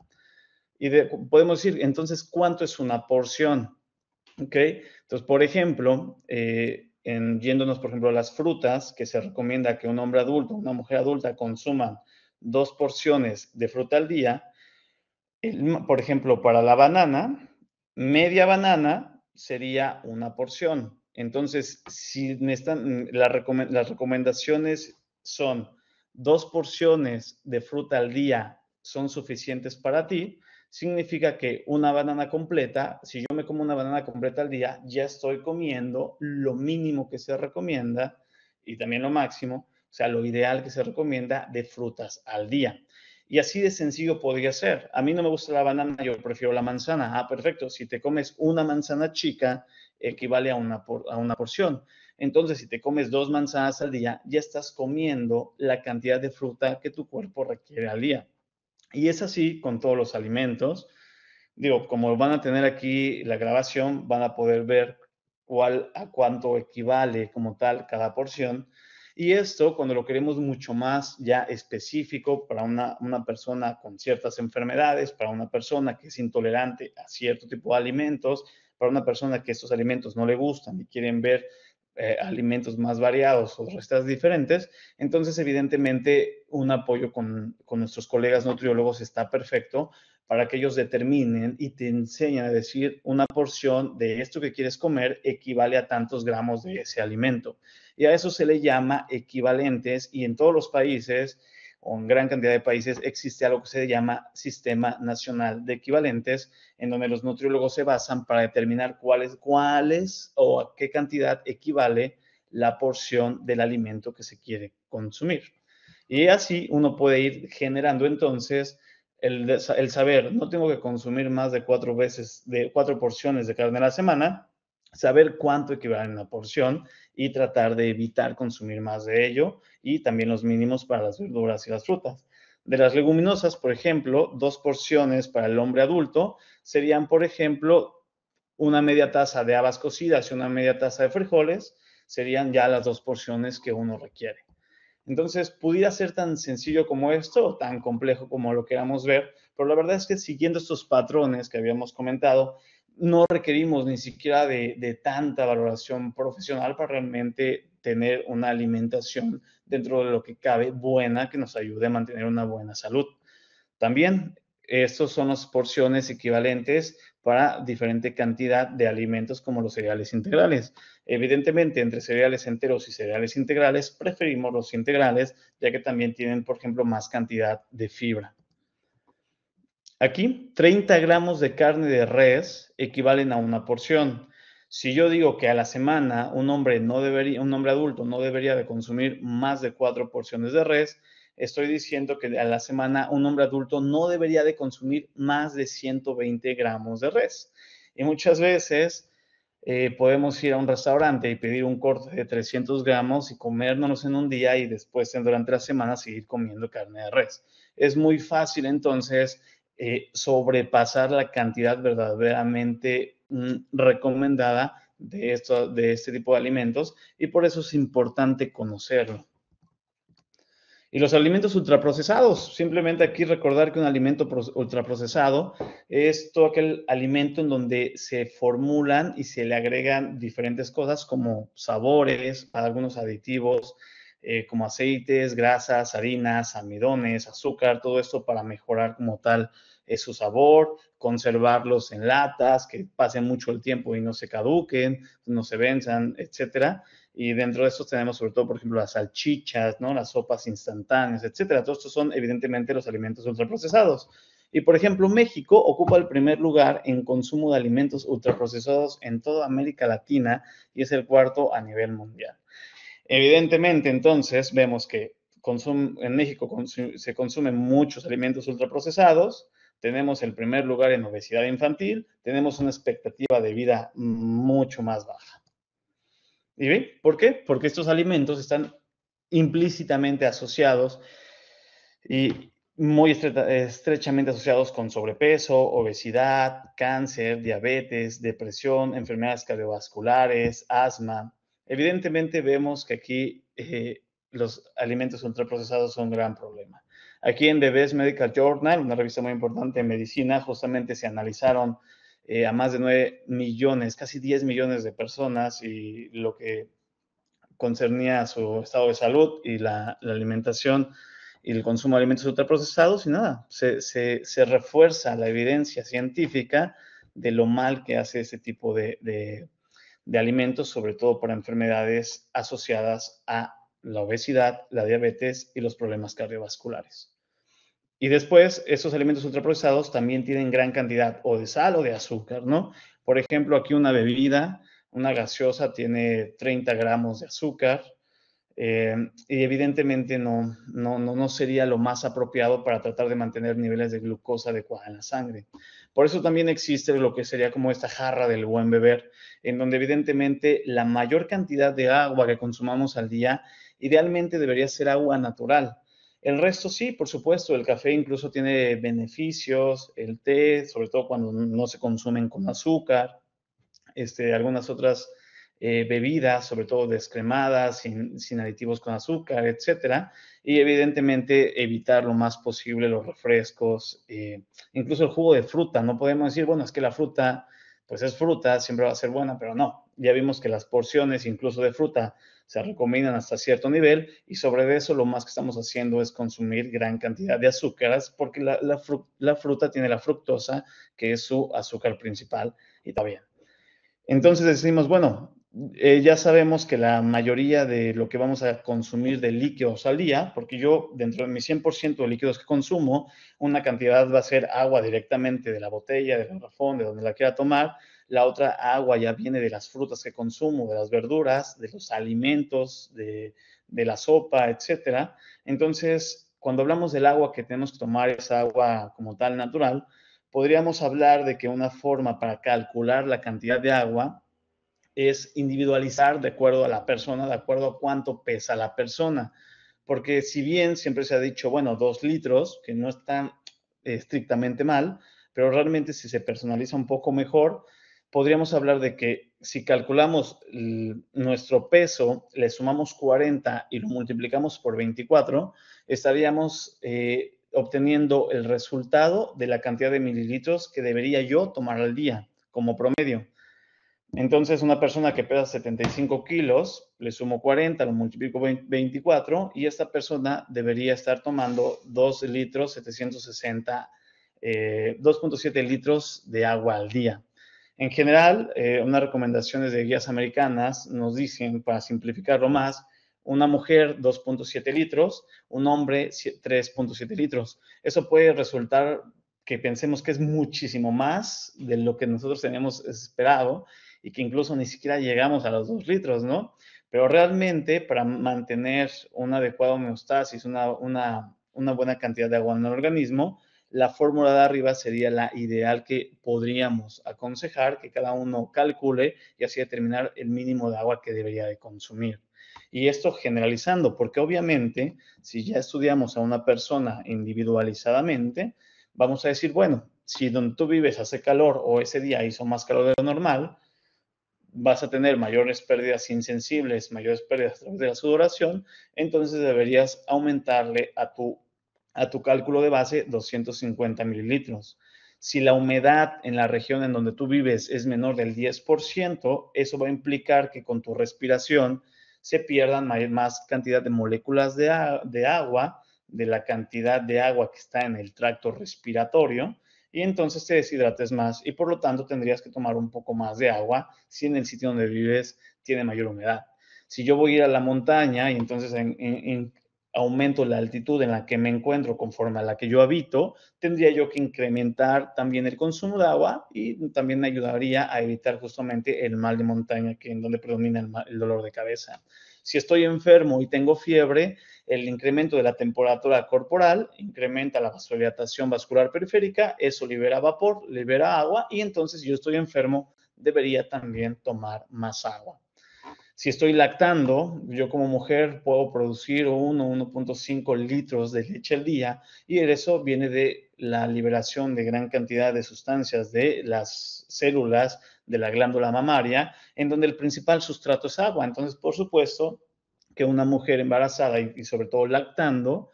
Y podemos decir, entonces, ¿cuánto es una porción? ¿Ok? Entonces, por ejemplo, eh, yéndonos, por ejemplo, a las frutas, que se recomienda que un hombre adulto, una mujer adulta consuman dos porciones de fruta al día, por ejemplo, para la banana, media banana sería una porción. Entonces, si las recomendaciones son dos porciones de fruta al día son suficientes para ti, significa que una banana completa, si yo me como una banana completa al día, ya estoy comiendo lo mínimo que se recomienda y también lo máximo, o sea, lo ideal que se recomienda de frutas al día. Y así de sencillo podría ser. A mí no me gusta la banana, yo prefiero la manzana. Ah, perfecto. Si te comes una manzana chica, equivale a una, una porción. Entonces, si te comes dos manzanas al día, ya estás comiendo la cantidad de fruta que tu cuerpo requiere al día. Y es así con todos los alimentos. Digo, como van a tener aquí la grabación, van a poder ver cuál a cuánto equivale como tal cada porción. Y esto cuando lo queremos mucho más ya específico para una, una persona con ciertas enfermedades, para una persona que es intolerante a cierto tipo de alimentos, para una persona que estos alimentos no le gustan y quieren ver eh, alimentos más variados o recetas diferentes, entonces evidentemente un apoyo con, con nuestros colegas nutriólogos está perfecto para que ellos determinen y te enseñen a decir una porción de esto que quieres comer equivale a tantos gramos de ese alimento. Y a eso se le llama equivalentes y en todos los países en gran cantidad de países existe algo que se llama Sistema Nacional de Equivalentes, en donde los nutriólogos se basan para determinar cuáles cuáles o a qué cantidad equivale la porción del alimento que se quiere consumir. Y así uno puede ir generando entonces el, saber, no tengo que consumir más de cuatro veces, de cuatro porciones de carne a la semana, saber cuánto equivale una porción y tratar de evitar consumir más de ello y también los mínimos para las verduras y las frutas. De las leguminosas, por ejemplo, dos porciones para el hombre adulto serían, por ejemplo, una media taza de habas cocidas y una media taza de frijoles, serían ya las dos porciones que uno requiere. Entonces, pudiera ser tan sencillo como esto o tan complejo como lo queramos ver, pero la verdad es que siguiendo estos patrones que habíamos comentado, no requerimos ni siquiera de, tanta valoración profesional para realmente tener una alimentación dentro de lo que cabe buena que nos ayude a mantener una buena salud. También estas son las porciones equivalentes para diferente cantidad de alimentos como los cereales integrales. Evidentemente, entre cereales enteros y cereales integrales, preferimos los integrales, ya que también tienen, por ejemplo, más cantidad de fibra. Aquí, 30 gramos de carne de res equivalen a una porción. Si yo digo que a la semana un hombre, no debería, un hombre adulto no debería de consumir más de cuatro porciones de res, estoy diciendo que a la semana un hombre adulto no debería de consumir más de 120 gramos de res. Y muchas veces eh, podemos ir a un restaurante y pedir un corte de 300 gramos y comérnoslo en un día y después durante la semana seguir comiendo carne de res. Es muy fácil entonces eh, sobrepasar la cantidad verdaderamente mm, recomendada de, de este tipo de alimentos y por eso es importante conocerlo. Y los alimentos ultraprocesados, simplemente aquí recordar que un alimento ultraprocesado es todo aquel alimento en donde se formulan y se le agregan diferentes cosas como sabores, algunos aditivos, eh, como aceites, grasas, harinas, almidones, azúcar, todo esto para mejorar como tal eh, su sabor, conservarlos en latas, que pasen mucho el tiempo y no se caduquen, no se venzan, etcétera. Y dentro de estos tenemos sobre todo, por ejemplo, las salchichas, ¿no? Las sopas instantáneas, etcétera. Todos estos son evidentemente los alimentos ultraprocesados. Y por ejemplo, México ocupa el primer lugar en consumo de alimentos ultraprocesados en toda América Latina y es el cuarto a nivel mundial. Evidentemente, entonces, vemos que en México se consumen muchos alimentos ultraprocesados, tenemos el primer lugar en obesidad infantil, tenemos una expectativa de vida mucho más baja. ¿Y bien? ¿Por qué? Porque estos alimentos están implícitamente asociados y muy estrechamente asociados con sobrepeso, obesidad, cáncer, diabetes, depresión, enfermedades cardiovasculares, asma, Evidentemente vemos que aquí eh, los alimentos ultraprocesados son un gran problema. Aquí en The Best Medical Journal, una revista muy importante en medicina, justamente se analizaron eh, a más de 9 millones, casi 10 millones de personas y lo que concernía a su estado de salud y la, alimentación y el consumo de alimentos ultraprocesados y nada, se, refuerza la evidencia científica de lo mal que hace ese tipo de de alimentos, sobre todo para enfermedades asociadas a la obesidad, la diabetes y los problemas cardiovasculares. Y después, esos alimentos ultraprocesados también tienen gran cantidad o de sal o de azúcar, ¿no? Por ejemplo, aquí una bebida, una gaseosa tiene 30 gramos de azúcar, eh, y evidentemente no, no, sería lo más apropiado para tratar de mantener niveles de glucosa adecuados en la sangre. Por eso también existe lo que sería como esta jarra del buen beber, en donde evidentemente la mayor cantidad de agua que consumamos al día idealmente debería ser agua natural. El resto sí, por supuesto, el café incluso tiene beneficios, el té, sobre todo cuando no se consumen con azúcar, este, algunas otras eh, bebidas, sobre todo descremadas, sin, sin, aditivos con azúcar, etcétera, y evidentemente evitar lo más posible los refrescos, eh, incluso el jugo de fruta. No podemos decir, bueno, es que la fruta, pues es fruta, siempre va a ser buena, pero no. Ya vimos que las porciones, incluso de fruta, se recomiendan hasta cierto nivel y sobre eso lo más que estamos haciendo es consumir gran cantidad de azúcares porque la, fruta tiene la fructosa, que es su azúcar principal y está bien. Entonces decimos, bueno, eh, ya sabemos que la mayoría de lo que vamos a consumir de líquidos al día, porque yo dentro de mi 100% de líquidos que consumo, una cantidad va a ser agua directamente de la botella, del garrafón, de donde la quiera tomar, la otra agua ya viene de las frutas que consumo, de las verduras, de los alimentos, de, la sopa, etcétera. Entonces, cuando hablamos del agua que tenemos que tomar, esa agua como tal natural, podríamos hablar de que una forma para calcular la cantidad de agua es individualizar de acuerdo a la persona, de acuerdo a cuánto pesa la persona. Porque si bien siempre se ha dicho, bueno, dos litros, que no está eh, estrictamente mal, pero realmente si se personaliza un poco mejor, podríamos hablar de que si calculamos nuestro peso, le sumamos 40 y lo multiplicamos por 24, estaríamos eh, obteniendo el resultado de la cantidad de mililitros que debería yo tomar al día como promedio. Entonces, una persona que pesa 75 kilos, le sumo 40, lo multiplico 24, y esta persona debería estar tomando 2 litros 760, 2.7 eh, litros de agua al día. En general, eh, unas recomendaciones de guías americanas nos dicen, para simplificarlo más, una mujer 2.7 litros, un hombre 3.7 litros. Eso puede resultar que pensemos que es muchísimo más de lo que nosotros teníamos esperado y que incluso ni siquiera llegamos a los dos litros, ¿no? Pero realmente para mantener una adecuada homeostasis, una, una buena cantidad de agua en el organismo, la fórmula de arriba sería la ideal que podríamos aconsejar que cada uno calcule y así determinar el mínimo de agua que debería de consumir. Y esto generalizando, porque obviamente si ya estudiamos a una persona individualizadamente, vamos a decir, bueno, si donde tú vives hace calor o ese día hizo más calor de lo normal, vas a tener mayores pérdidas insensibles, mayores pérdidas a través de la sudoración, entonces deberías aumentarle a tu, cálculo de base 250 mililitros. Si la humedad en la región en donde tú vives es menor del 10%, eso va a implicar que con tu respiración se pierdan más cantidad de moléculas de agua, de la cantidad de agua que está en el tracto respiratorio, y entonces te deshidrates más y por lo tanto tendrías que tomar un poco más de agua si en el sitio donde vives tiene mayor humedad. Si yo voy a ir a la montaña y entonces aumento la altitud en la que me encuentro conforme a la que yo habito, tendría yo que incrementar también el consumo de agua y también me ayudaría a evitar justamente el mal de montaña, que en donde predomina el dolor de cabeza. Si estoy enfermo y tengo fiebre, el incremento de la temperatura corporal incrementa la vasodilatación vascular periférica, eso libera vapor, libera agua y entonces si yo estoy enfermo, debería también tomar más agua. Si estoy lactando, yo como mujer puedo producir 1 1.5 litros de leche al día y eso viene de la liberación de gran cantidad de sustancias de las células de la glándula mamaria, en donde el principal sustrato es agua. Entonces, por supuesto que una mujer embarazada y, sobre todo lactando,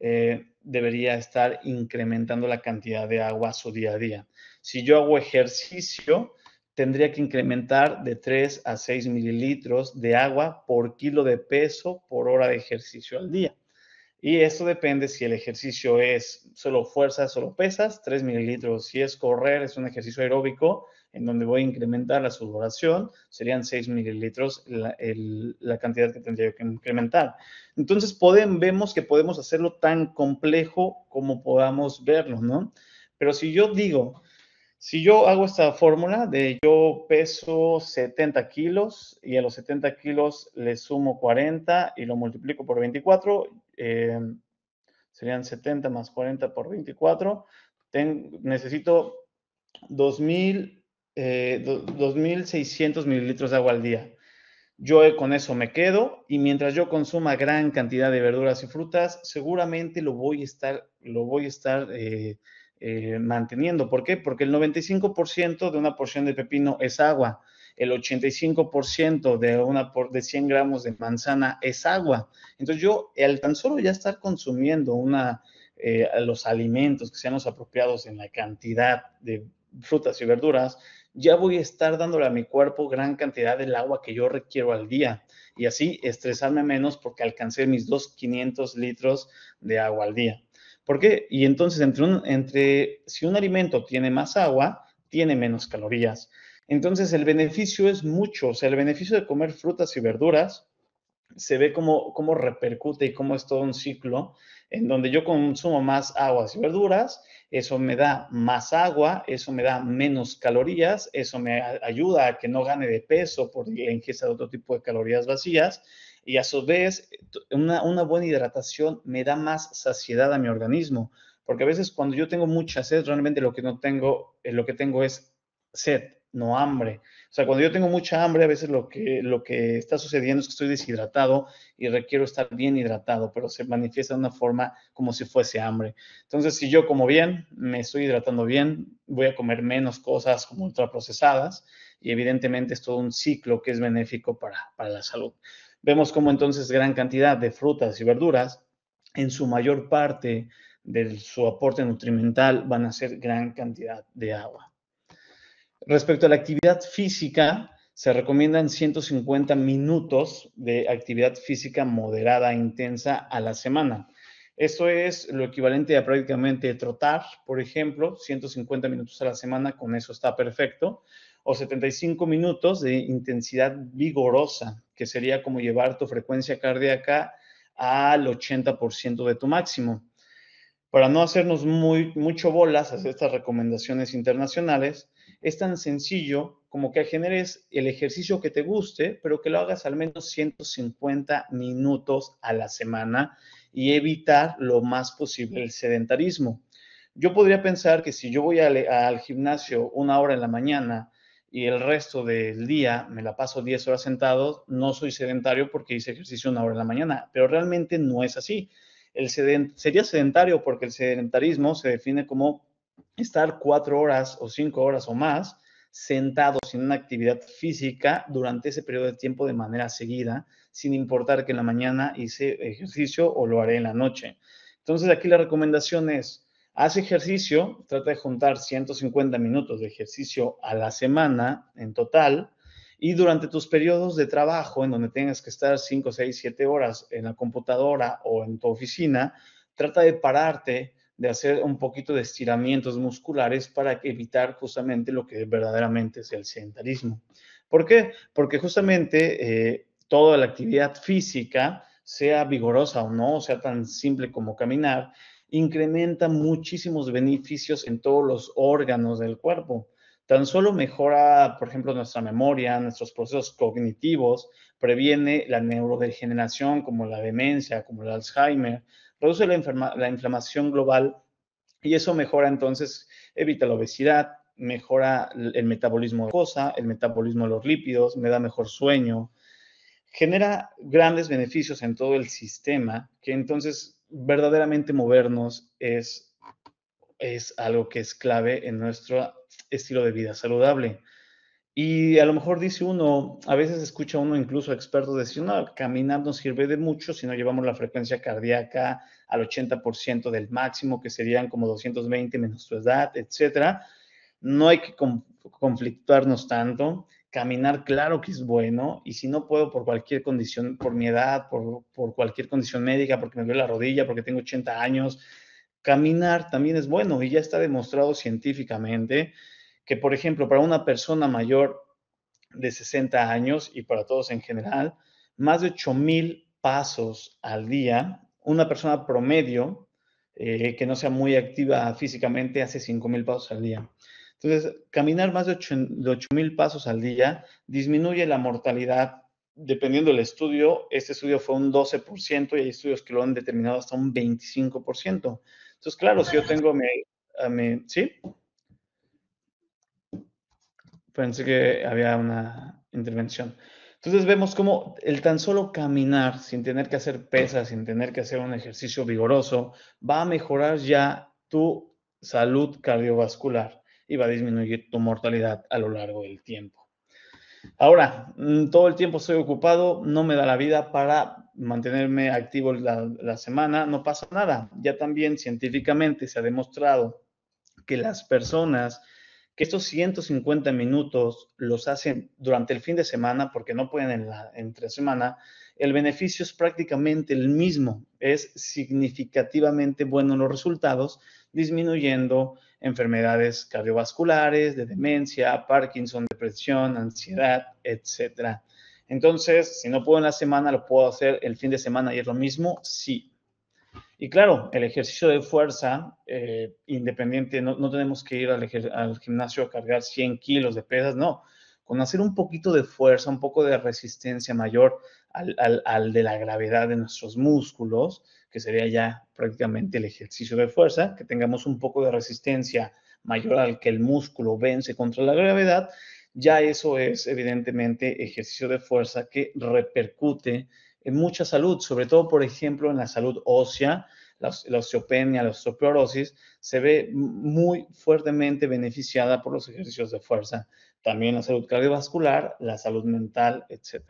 eh, debería estar incrementando la cantidad de agua a su día a día. Si yo hago ejercicio, tendría que incrementar de 3 a 6 mililitros de agua por kilo de peso por hora de ejercicio al día. Y esto depende si el ejercicio es solo fuerza, solo pesas, 3 mililitros. Si es correr, es un ejercicio aeróbico, en donde voy a incrementar la sudoración, serían 6 mililitros la, cantidad que tendría que incrementar. Entonces, vemos que podemos hacerlo tan complejo como podamos verlo, ¿no? Pero si yo digo, si yo hago esta fórmula de yo peso 70 kilos y a los 70 kilos le sumo 40 y lo multiplico por 24, eh, serían 70 más 40 por 24, necesito 2000 2.600 eh, mililitros de agua al día. Yo con eso me quedo y mientras yo consuma gran cantidad de verduras y frutas, seguramente lo voy a estar, lo voy a estar eh, eh, manteniendo. ¿Por qué? Porque el 95% de una porción de pepino es agua, el 85% de, una, de 100 gramos de manzana es agua. Entonces yo al tan solo ya estar consumiendo una, los alimentos que sean los apropiados en la cantidad de frutas y verduras, ya voy a estar dándole a mi cuerpo gran cantidad del agua que yo requiero al día y así estresarme menos porque alcancé mis 2.500 litros de agua al día. ¿Por qué? Y entonces, entre, un, entre si un alimento tiene más agua, tiene menos calorías. Entonces, el beneficio es mucho. O sea, el beneficio de comer frutas y verduras se ve cómo, cómo repercute y cómo es todo un ciclo en donde yo consumo más aguas y verduras eso me da más agua, eso me da menos calorías, eso me ayuda a que no gane de peso por la ingesta de otro tipo de calorías vacías y a su vez una, buena hidratación me da más saciedad a mi organismo, porque a veces cuando yo tengo mucha sed, realmente lo que no tengo, eh, lo que tengo es sed, no hambre. O sea, cuando yo tengo mucha hambre, a veces lo que, lo que está sucediendo es que estoy deshidratado y requiero estar bien hidratado, pero se manifiesta de una forma como si fuese hambre. Entonces, si yo como bien, me estoy hidratando bien, voy a comer menos cosas como ultraprocesadas y evidentemente es todo un ciclo que es benéfico para, para la salud. Vemos como entonces gran cantidad de frutas y verduras, en su mayor parte de su aporte nutrimental, van a ser gran cantidad de agua. Respecto a la actividad física, se recomiendan 150 minutos de actividad física moderada e intensa a la semana. Esto es lo equivalente a prácticamente trotar, por ejemplo, 150 minutos a la semana, con eso está perfecto, o 75 minutos de intensidad vigorosa, que sería como llevar tu frecuencia cardíaca al 80% de tu máximo. Para no hacernos muy, mucho bolas hacer estas recomendaciones internacionales, es tan sencillo como que generes el ejercicio que te guste, pero que lo hagas al menos 150 minutos a la semana y evitar lo más posible el sedentarismo. Yo podría pensar que si yo voy al, gimnasio una hora en la mañana y el resto del día me la paso 10 horas sentado, no soy sedentario porque hice ejercicio una hora en la mañana, pero realmente no es así. El sería sedentario porque el sedentarismo se define como estar cuatro horas o cinco horas o más sentado sin una actividad física durante ese periodo de tiempo de manera seguida, sin importar que en la mañana hice ejercicio o lo haré en la noche. Entonces aquí la recomendación es, haz ejercicio, trata de juntar 150 minutos de ejercicio a la semana en total y durante tus periodos de trabajo en donde tengas que estar 5, 6, siete horas en la computadora o en tu oficina, trata de pararte de hacer un poquito de estiramientos musculares para evitar justamente lo que verdaderamente es el sedentarismo. ¿Por qué? Porque justamente eh, toda la actividad física, sea vigorosa o no, sea tan simple como caminar, incrementa muchísimos beneficios en todos los órganos del cuerpo. Tan solo mejora, por ejemplo, nuestra memoria, nuestros procesos cognitivos, previene la neurodegeneración como la demencia, como el Alzheimer, Produce la, inflamación global y eso mejora entonces, evita la obesidad, mejora el metabolismo de cosa, el metabolismo de los lípidos, me da mejor sueño, genera grandes beneficios en todo el sistema, que entonces verdaderamente movernos es, es algo que es clave en nuestro estilo de vida saludable. Y a lo mejor dice uno, a veces escucha uno incluso expertos decir, no, caminar nos sirve de mucho si no llevamos la frecuencia cardíaca al 80% del máximo, que serían como 220 menos tu edad, etcétera. No hay que conflictuarnos tanto. Caminar, claro que es bueno, y si no puedo por cualquier condición, por mi edad, por, por cualquier condición médica, porque me duele la rodilla, porque tengo 80 años, caminar también es bueno y ya está demostrado científicamente que, por ejemplo, para una persona mayor de 60 años y para todos en general, más de 8.000 pasos al día, una persona promedio eh, que no sea muy activa físicamente hace 5.000 pasos al día. Entonces, caminar más de 8.000 pasos al día disminuye la mortalidad. Dependiendo del estudio, este estudio fue un 12% y hay estudios que lo han determinado hasta un 25%. Entonces, claro, si yo tengo mi... mi ¿Sí? pensé que había una intervención. Entonces vemos cómo el tan solo caminar sin tener que hacer pesas, sin tener que hacer un ejercicio vigoroso, va a mejorar ya tu salud cardiovascular y va a disminuir tu mortalidad a lo largo del tiempo. Ahora, mm, todo el tiempo estoy ocupado, no me da la vida para mantenerme activo la, la semana, no pasa nada. Ya también científicamente se ha demostrado que las personas que estos 150 minutos los hacen durante el fin de semana porque no pueden en la entre semana, el beneficio es prácticamente el mismo, es significativamente bueno los resultados, disminuyendo enfermedades cardiovasculares, de demencia, Parkinson, depresión, ansiedad, etc. Entonces, si no puedo en la semana, lo puedo hacer el fin de semana y es lo mismo, sí, y claro, el ejercicio de fuerza eh, independiente, no, tenemos que ir al, gimnasio a cargar 100 kilos de pesas, no. Con hacer un poquito de fuerza, un poco de resistencia mayor al, al de la gravedad de nuestros músculos, que sería ya prácticamente el ejercicio de fuerza, que tengamos un poco de resistencia mayor al que el músculo vence contra la gravedad, ya eso es evidentemente ejercicio de fuerza que repercute en mucha salud, sobre todo, por ejemplo, en la salud ósea, la, osteopenia, la osteoporosis, se ve muy fuertemente beneficiada por los ejercicios de fuerza. También la salud cardiovascular, la salud mental, etc.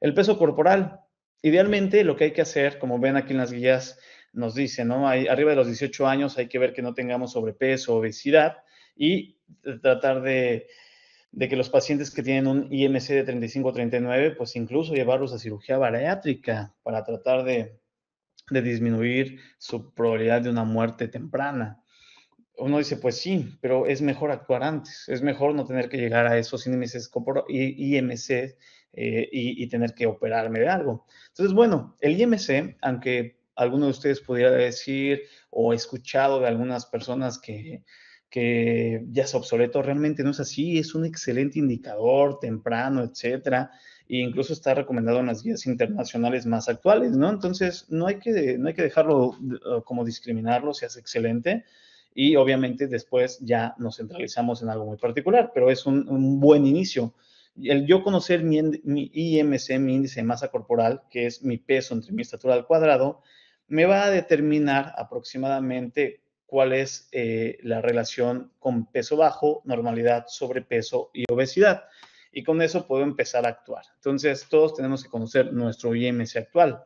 El peso corporal. Idealmente, lo que hay que hacer, como ven aquí en las guías, nos dice, ¿no? Hay, arriba de los 18 años hay que ver que no tengamos sobrepeso, obesidad y tratar de de que los pacientes que tienen un IMC de 35-39, pues incluso llevarlos a cirugía bariátrica para tratar de, disminuir su probabilidad de una muerte temprana. Uno dice, pues sí, pero es mejor actuar antes, es mejor no tener que llegar a esos IMC eh, y, y, tener que operarme de algo. Entonces, bueno, el IMC, aunque alguno de ustedes pudiera decir o escuchado de algunas personas que que ya es obsoleto, realmente no es así, es un excelente indicador temprano, etcétera, e incluso está recomendado en las guías internacionales más actuales, ¿no? Entonces, no hay que, no hay que dejarlo como discriminarlo si es excelente, y obviamente después ya nos centralizamos en algo muy particular, pero es un, buen inicio. El yo conocer mi, mi, IMC, mi índice de masa corporal, que es mi peso entre mi estatura al cuadrado, me va a determinar aproximadamente cuál es eh, la relación con peso bajo, normalidad, sobrepeso y obesidad. Y con eso puedo empezar a actuar. Entonces, todos tenemos que conocer nuestro IMC actual.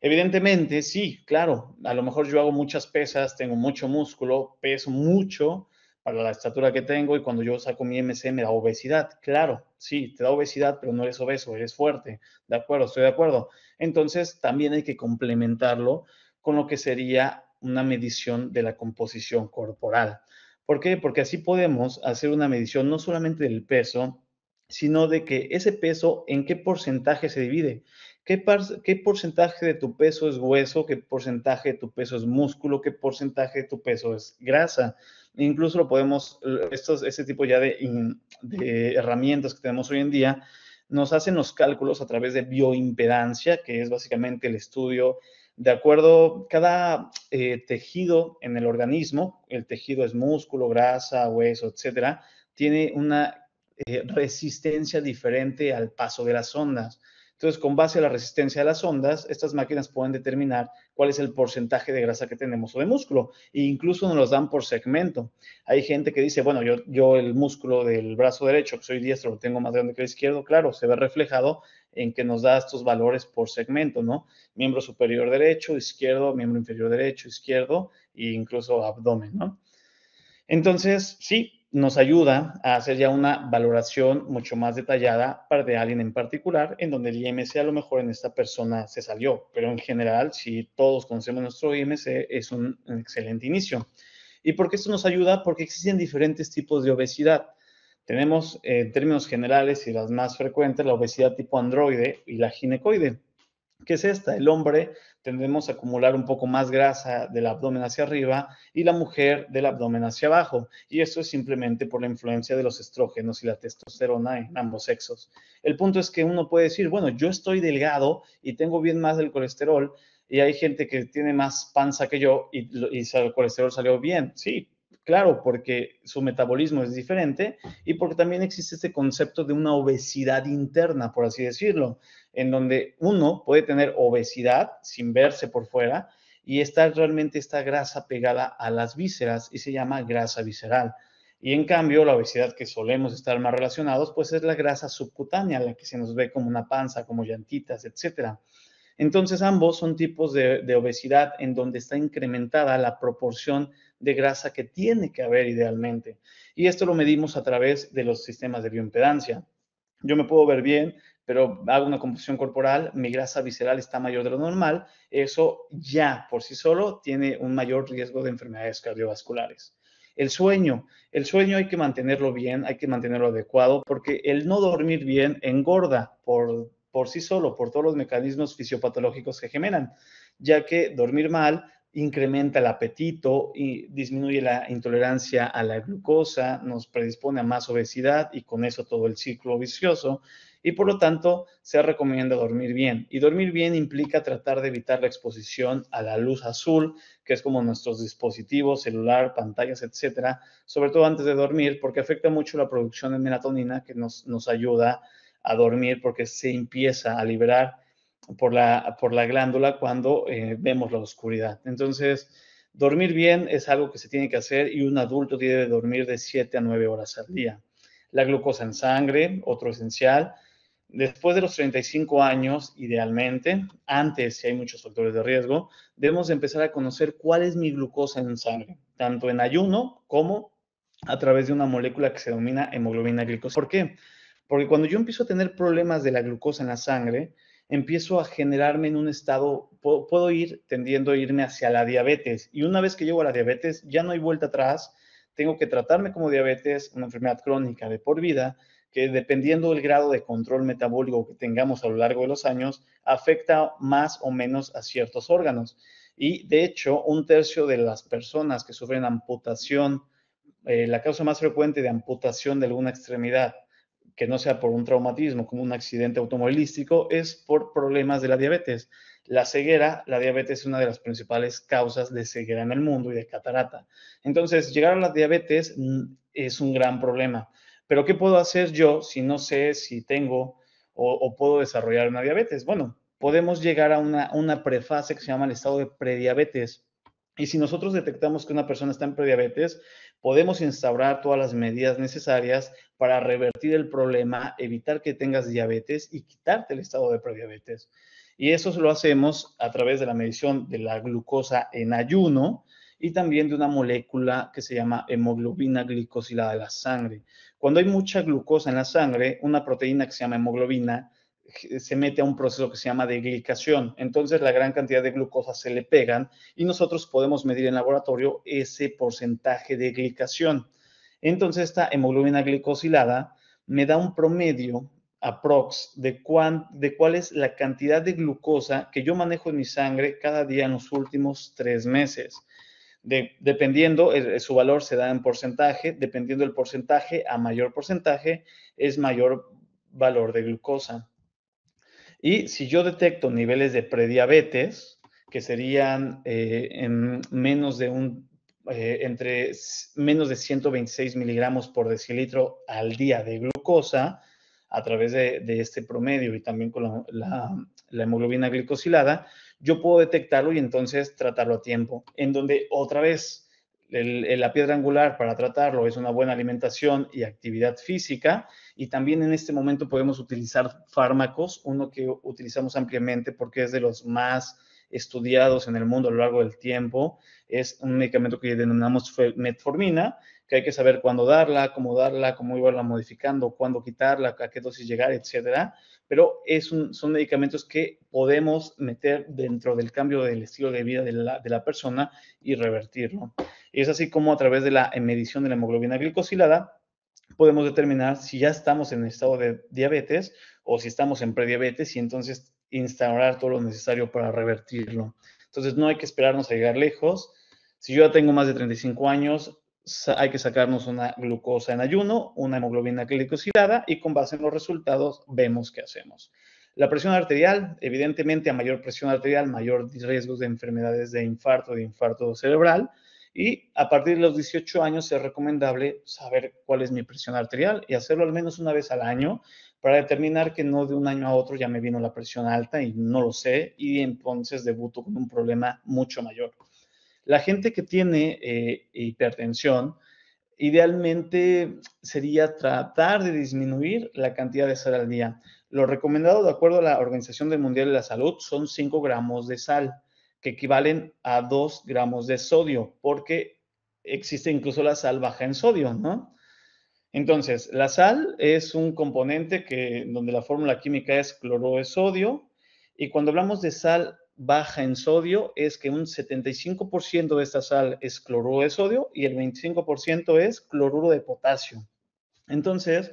Evidentemente, sí, claro, a lo mejor yo hago muchas pesas, tengo mucho músculo, peso mucho para la estatura que tengo y cuando yo saco mi IMC me da obesidad. Claro, sí, te da obesidad, pero no eres obeso, eres fuerte. De acuerdo, estoy de acuerdo. Entonces, también hay que complementarlo con lo que sería una medición de la composición corporal. ¿Por qué? Porque así podemos hacer una medición no solamente del peso, sino de que ese peso en qué porcentaje se divide. ¿Qué, porcentaje de tu peso es hueso? ¿Qué porcentaje de tu peso es músculo? ¿Qué porcentaje de tu peso es grasa? Incluso lo podemos, estos, este tipo ya de herramientas que tenemos hoy en día, nos hacen los cálculos a través de bioimpedancia, que es básicamente el estudio de acuerdo, cada eh, tejido en el organismo, el tejido es músculo, grasa, hueso, etcétera, tiene una eh, resistencia diferente al paso de las ondas. Entonces, con base a la resistencia de las ondas, estas máquinas pueden determinar cuál es el porcentaje de grasa que tenemos o de músculo. E incluso nos los dan por segmento. Hay gente que dice, bueno, yo, yo el músculo del brazo derecho, que soy diestro, lo tengo más grande que el izquierdo. Claro, se ve reflejado en que nos da estos valores por segmento, ¿no? Miembro superior derecho, izquierdo, miembro inferior derecho, izquierdo e incluso abdomen, ¿no? Entonces, sí, nos ayuda a hacer ya una valoración mucho más detallada para de alguien en particular, en donde el IMC a lo mejor en esta persona se salió, pero en general, si todos conocemos nuestro IMC, es un excelente inicio. ¿Y por qué esto nos ayuda? Porque existen diferentes tipos de obesidad. Tenemos eh, en términos generales y las más frecuentes la obesidad tipo androide y la ginecoide. ¿Qué es esta? El hombre tendemos a acumular un poco más grasa del abdomen hacia arriba y la mujer del abdomen hacia abajo. Y eso es simplemente por la influencia de los estrógenos y la testosterona en ambos sexos. El punto es que uno puede decir, bueno, yo estoy delgado y tengo bien más del colesterol y hay gente que tiene más panza que yo y, y el colesterol salió bien. Sí, Claro, porque su metabolismo es diferente y porque también existe este concepto de una obesidad interna, por así decirlo, en donde uno puede tener obesidad sin verse por fuera y está realmente esta grasa pegada a las vísceras y se llama grasa visceral. Y en cambio, la obesidad que solemos estar más relacionados, pues es la grasa subcutánea, la que se nos ve como una panza, como llantitas, etcétera. Entonces, ambos son tipos de, de, obesidad en donde está incrementada la proporción de grasa que tiene que haber idealmente. Y esto lo medimos a través de los sistemas de bioimpedancia. Yo me puedo ver bien, pero hago una composición corporal, mi grasa visceral está mayor de lo normal, eso ya por sí solo tiene un mayor riesgo de enfermedades cardiovasculares. El sueño, el sueño hay que mantenerlo bien, hay que mantenerlo adecuado, porque el no dormir bien engorda por, por sí solo, por todos los mecanismos fisiopatológicos que generan, ya que dormir mal incrementa el apetito y disminuye la intolerancia a la glucosa, nos predispone a más obesidad y con eso todo el ciclo vicioso y por lo tanto se recomienda dormir bien. Y dormir bien implica tratar de evitar la exposición a la luz azul, que es como nuestros dispositivos, celular, pantallas, etcétera, sobre todo antes de dormir, porque afecta mucho la producción de melatonina que nos, nos ayuda a dormir porque se empieza a liberar por la, glándula cuando eh, vemos la oscuridad. Entonces, dormir bien es algo que se tiene que hacer y un adulto debe dormir de 7 a 9 horas al día. La glucosa en sangre, otro esencial. Después de los 35 años, idealmente, antes si hay muchos factores de riesgo, debemos empezar a conocer cuál es mi glucosa en sangre, tanto en ayuno como a través de una molécula que se denomina hemoglobina glicosa. ¿Por qué? Porque cuando yo empiezo a tener problemas de la glucosa en la sangre, empiezo a generarme en un estado, puedo, ir tendiendo a irme hacia la diabetes. Y una vez que llego a la diabetes, ya no hay vuelta atrás, tengo que tratarme como diabetes, una enfermedad crónica de por vida, que dependiendo del grado de control metabólico que tengamos a lo largo de los años, afecta más o menos a ciertos órganos. Y de hecho, un tercio de las personas que sufren amputación, eh, la causa más frecuente de amputación de alguna extremidad, que no sea por un traumatismo como un accidente automovilístico, es por problemas de la diabetes. La ceguera, la diabetes es una de las principales causas de ceguera en el mundo y de catarata. Entonces, llegar a la diabetes mm, es un gran problema. Pero, ¿qué puedo hacer yo si no sé si tengo o, puedo desarrollar una diabetes? Bueno, podemos llegar a una, una prefase que se llama el estado de prediabetes. Y si nosotros detectamos que una persona está en prediabetes, podemos instaurar todas las medidas necesarias para revertir el problema, evitar que tengas diabetes y quitarte el estado de prediabetes. Y eso lo hacemos a través de la medición de la glucosa en ayuno y también de una molécula que se llama hemoglobina glicosilada de la sangre. Cuando hay mucha glucosa en la sangre, una proteína que se llama hemoglobina eh, se mete a un proceso que se llama de glicación. Entonces la gran cantidad de glucosa se le pegan y nosotros podemos medir en laboratorio ese porcentaje de glicación. Entonces, esta hemoglobina glicosilada me da un promedio aprox de, de cuál es la cantidad de glucosa que yo manejo en mi sangre cada día en los últimos tres meses. dependiendo, eh, eh, su valor se da en porcentaje, dependiendo del porcentaje, a mayor porcentaje es mayor valor de glucosa. Y si yo detecto niveles de prediabetes, que serían eh, en menos de un eh, entre menos de 126 miligramos por decilitro al día de glucosa a través de, este promedio y también con la, hemoglobina glicosilada, yo puedo detectarlo y entonces tratarlo a tiempo. En donde otra vez la piedra angular para tratarlo es una buena alimentación y actividad física. Y también en este momento podemos utilizar fármacos, uno que utilizamos ampliamente porque es de los más estudiados en el mundo a lo largo del tiempo. Es un medicamento que denominamos metformina, que hay que saber cuándo darla, cómo darla, cómo irla modificando, cuándo quitarla, a qué dosis llegar, etcétera. Pero es un, son medicamentos que podemos meter dentro del cambio del estilo de vida de la, de la persona y revertirlo. Es así como a través de la medición de la hemoglobina glicosilada podemos determinar si ya estamos en estado de diabetes o si estamos en prediabetes y entonces instaurar todo lo necesario para revertirlo. Entonces, no hay que esperarnos a llegar lejos. Si yo ya tengo más de 35 años, hay que sacarnos una glucosa en ayuno, una hemoglobina glicosilada y con base en los resultados vemos qué hacemos. La presión arterial, evidentemente a mayor presión arterial, mayor riesgo de enfermedades de infarto, de infarto cerebral. Y a partir de los 18 años es recomendable saber cuál es mi presión arterial y hacerlo al menos una vez al año para determinar que no de un año a otro ya me vino la presión alta y no lo sé y entonces debuto con un problema mucho mayor. La gente que tiene eh, hipertensión, idealmente sería tratar de disminuir la cantidad de sal al día. Lo recomendado de acuerdo a la Organización Mundial de la Salud son 5 gramos de sal que equivalen a 2 gramos de sodio, porque existe incluso la sal baja en sodio, ¿no? Entonces, la sal es un componente que, donde la fórmula química es cloruro de sodio, y cuando hablamos de sal baja en sodio, es que un 75% de esta sal es cloruro de sodio y el 25% es cloruro de potasio. Entonces,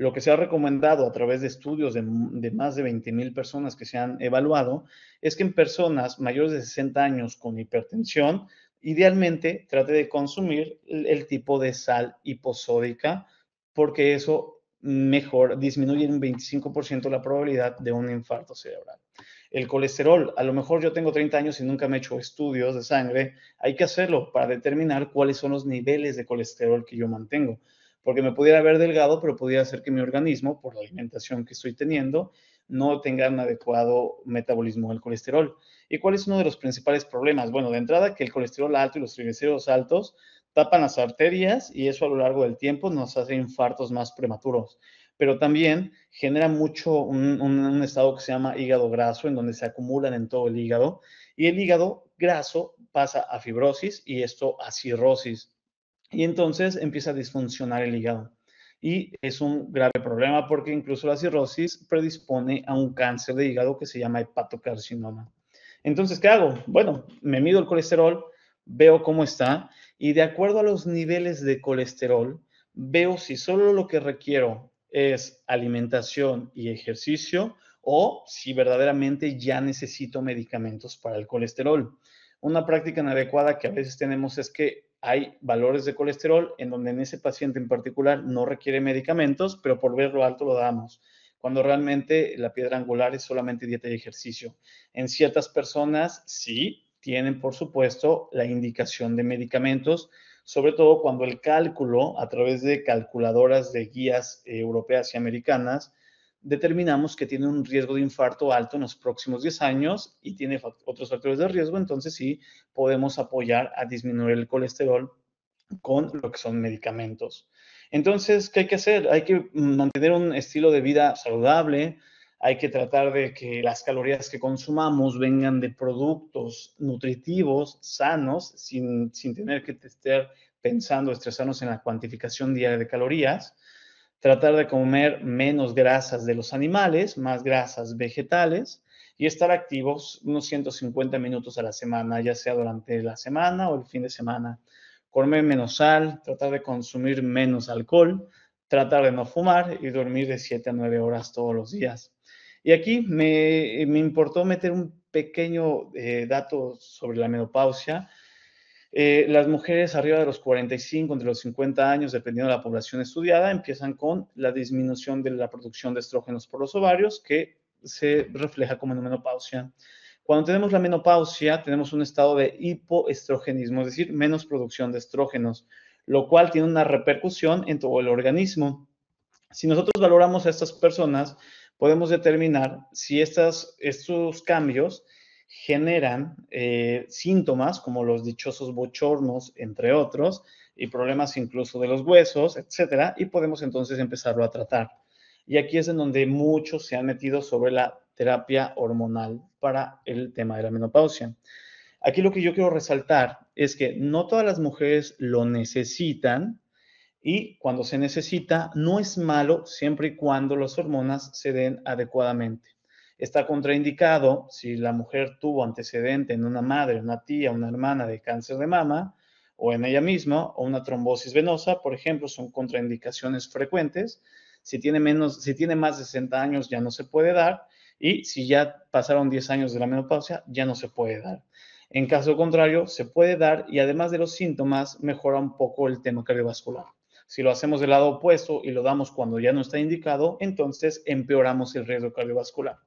lo que se ha recomendado a través de estudios de, más de 20.000 personas que se han evaluado es que en personas mayores de 60 años con hipertensión, idealmente trate de consumir el, tipo de sal hiposódica porque eso mejor, disminuye en 25% la probabilidad de un infarto cerebral. El colesterol, a lo mejor yo tengo 30 años y nunca me he hecho estudios de sangre, hay que hacerlo para determinar cuáles son los niveles de colesterol que yo mantengo porque me pudiera haber delgado, pero podría ser que mi organismo, por la alimentación que estoy teniendo, no tenga un adecuado metabolismo del colesterol. ¿Y cuál es uno de los principales problemas? Bueno, de entrada, que el colesterol alto y los triglicéridos altos tapan las arterias y eso a lo largo del tiempo nos hace infartos más prematuros. Pero también genera mucho un, un estado que se llama hígado graso, en donde se acumulan en todo el hígado. Y el hígado graso pasa a fibrosis y esto a cirrosis y entonces empieza a disfuncionar el hígado. Y es un grave problema porque incluso la cirrosis predispone a un cáncer de hígado que se llama hepatocarcinoma. Entonces, ¿qué hago? Bueno, me mido el colesterol, veo cómo está y de acuerdo a los niveles de colesterol, veo si solo lo que requiero es alimentación y ejercicio o si verdaderamente ya necesito medicamentos para el colesterol. Una práctica inadecuada que a veces tenemos es que hay valores de colesterol en donde en ese paciente en particular no requiere medicamentos, pero por ver lo alto lo damos, cuando realmente la piedra angular es solamente dieta y ejercicio. En ciertas personas sí tienen, por supuesto, la indicación de medicamentos, sobre todo cuando el cálculo a través de calculadoras de guías eh, europeas y americanas determinamos que tiene un riesgo de infarto alto en los próximos 10 años y tiene otros factores de riesgo, entonces sí podemos apoyar a disminuir el colesterol con lo que son medicamentos. Entonces, ¿qué hay que hacer? Hay que mantener un estilo de vida saludable, hay que tratar de que las calorías que consumamos vengan de productos nutritivos, sanos, sin, sin tener que estar pensando, estresarnos en la cuantificación diaria de calorías tratar de comer menos grasas de los animales, más grasas vegetales y estar activos unos 150 minutos a la semana, ya sea durante la semana o el fin de semana. Comer menos sal, tratar de consumir menos alcohol, tratar de no fumar y dormir de 7 a 9 horas todos los días. Y aquí me, importó meter un pequeño eh, dato sobre la menopausia, eh, las mujeres arriba de los 45, entre los 50 años, dependiendo de la población estudiada, empiezan con la disminución de la producción de estrógenos por los ovarios, que se refleja como en menopausia. Cuando tenemos la menopausia, tenemos un estado de hipoestrogenismo, es decir, menos producción de estrógenos, lo cual tiene una repercusión en todo el organismo. Si nosotros valoramos a estas personas, podemos determinar si estas, estos cambios generan eh, síntomas como los dichosos bochornos, entre otros, y problemas incluso de los huesos, etcétera, y podemos entonces empezarlo a tratar. Y aquí es en donde muchos se han metido sobre la terapia hormonal para el tema de la menopausia. Aquí lo que yo quiero resaltar es que no todas las mujeres lo necesitan y cuando se necesita no es malo siempre y cuando las hormonas se den adecuadamente. Está contraindicado si la mujer tuvo antecedente en una madre, una tía, una hermana de cáncer de mama o en ella misma o una trombosis venosa, por ejemplo, son contraindicaciones frecuentes. Si tiene menos, si tiene más de 60 años ya no se puede dar y si ya pasaron 10 años de la menopausia ya no se puede dar. En caso contrario, se puede dar y además de los síntomas, mejora un poco el tema cardiovascular. Si lo hacemos del lado opuesto y lo damos cuando ya no está indicado, entonces empeoramos el riesgo cardiovascular.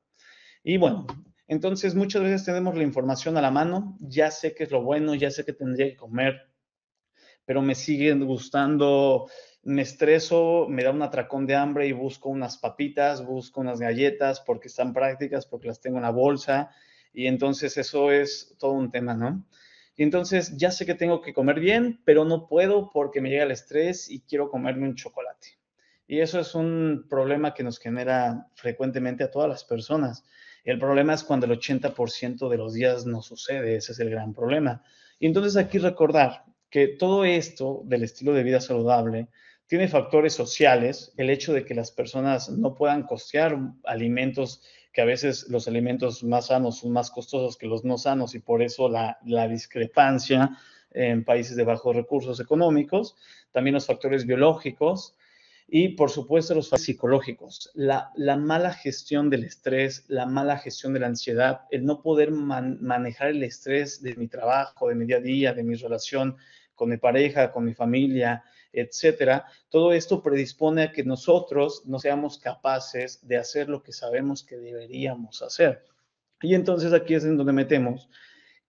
Y bueno, entonces muchas veces tenemos la información a la mano, ya sé que es lo bueno, ya sé que tendría que comer, pero me siguen gustando, me estreso, me da un atracón de hambre y busco unas papitas, busco unas galletas porque están prácticas, porque las tengo en la bolsa y entonces eso es todo un tema, ¿no? Y entonces ya sé que tengo que comer bien, pero no puedo porque me llega el estrés y quiero comerme un chocolate. Y eso es un problema que nos genera frecuentemente a todas las personas. El problema es cuando el 80% de los días no sucede, ese es el gran problema. Y entonces aquí recordar que todo esto del estilo de vida saludable tiene factores sociales, el hecho de que las personas no puedan costear alimentos, que a veces los alimentos más sanos son más costosos que los no sanos y por eso la, la discrepancia en países de bajos recursos económicos, también los factores biológicos, y por supuesto los psicológicos, la, mala gestión del estrés, la mala gestión de la ansiedad, el no poder manejar el estrés de mi trabajo, de mi día a día, de mi relación con mi pareja, con mi familia, etcétera. Todo esto predispone a que nosotros no seamos capaces de hacer lo que sabemos que deberíamos hacer. Y entonces aquí es en donde metemos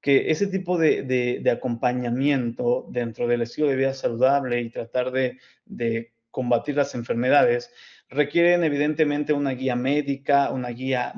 que ese tipo de, de, acompañamiento dentro del estilo de vida saludable y tratar de, de combatir las enfermedades, requieren evidentemente una guía médica, una guía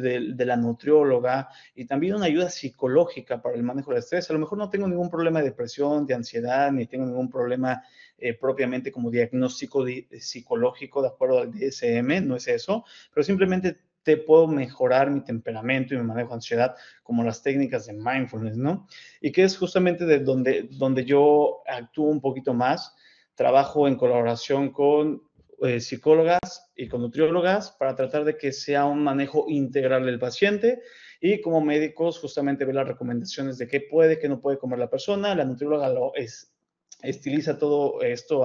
de, la nutrióloga y también una ayuda psicológica para el manejo del estrés. A lo mejor no tengo ningún problema de depresión, de ansiedad, ni tengo ningún problema eh, propiamente como diagnóstico psicológico de acuerdo al DSM, no es eso, pero simplemente te puedo mejorar mi temperamento y mi manejo de ansiedad, como las técnicas de mindfulness, ¿no? Y que es justamente de donde, donde yo actúo un poquito más Trabajo en colaboración con eh, psicólogas y con nutriólogas para tratar de que sea un manejo integral del paciente y como médicos justamente ver las recomendaciones de qué puede, qué no puede comer la persona. La nutrióloga lo es, estiliza todo esto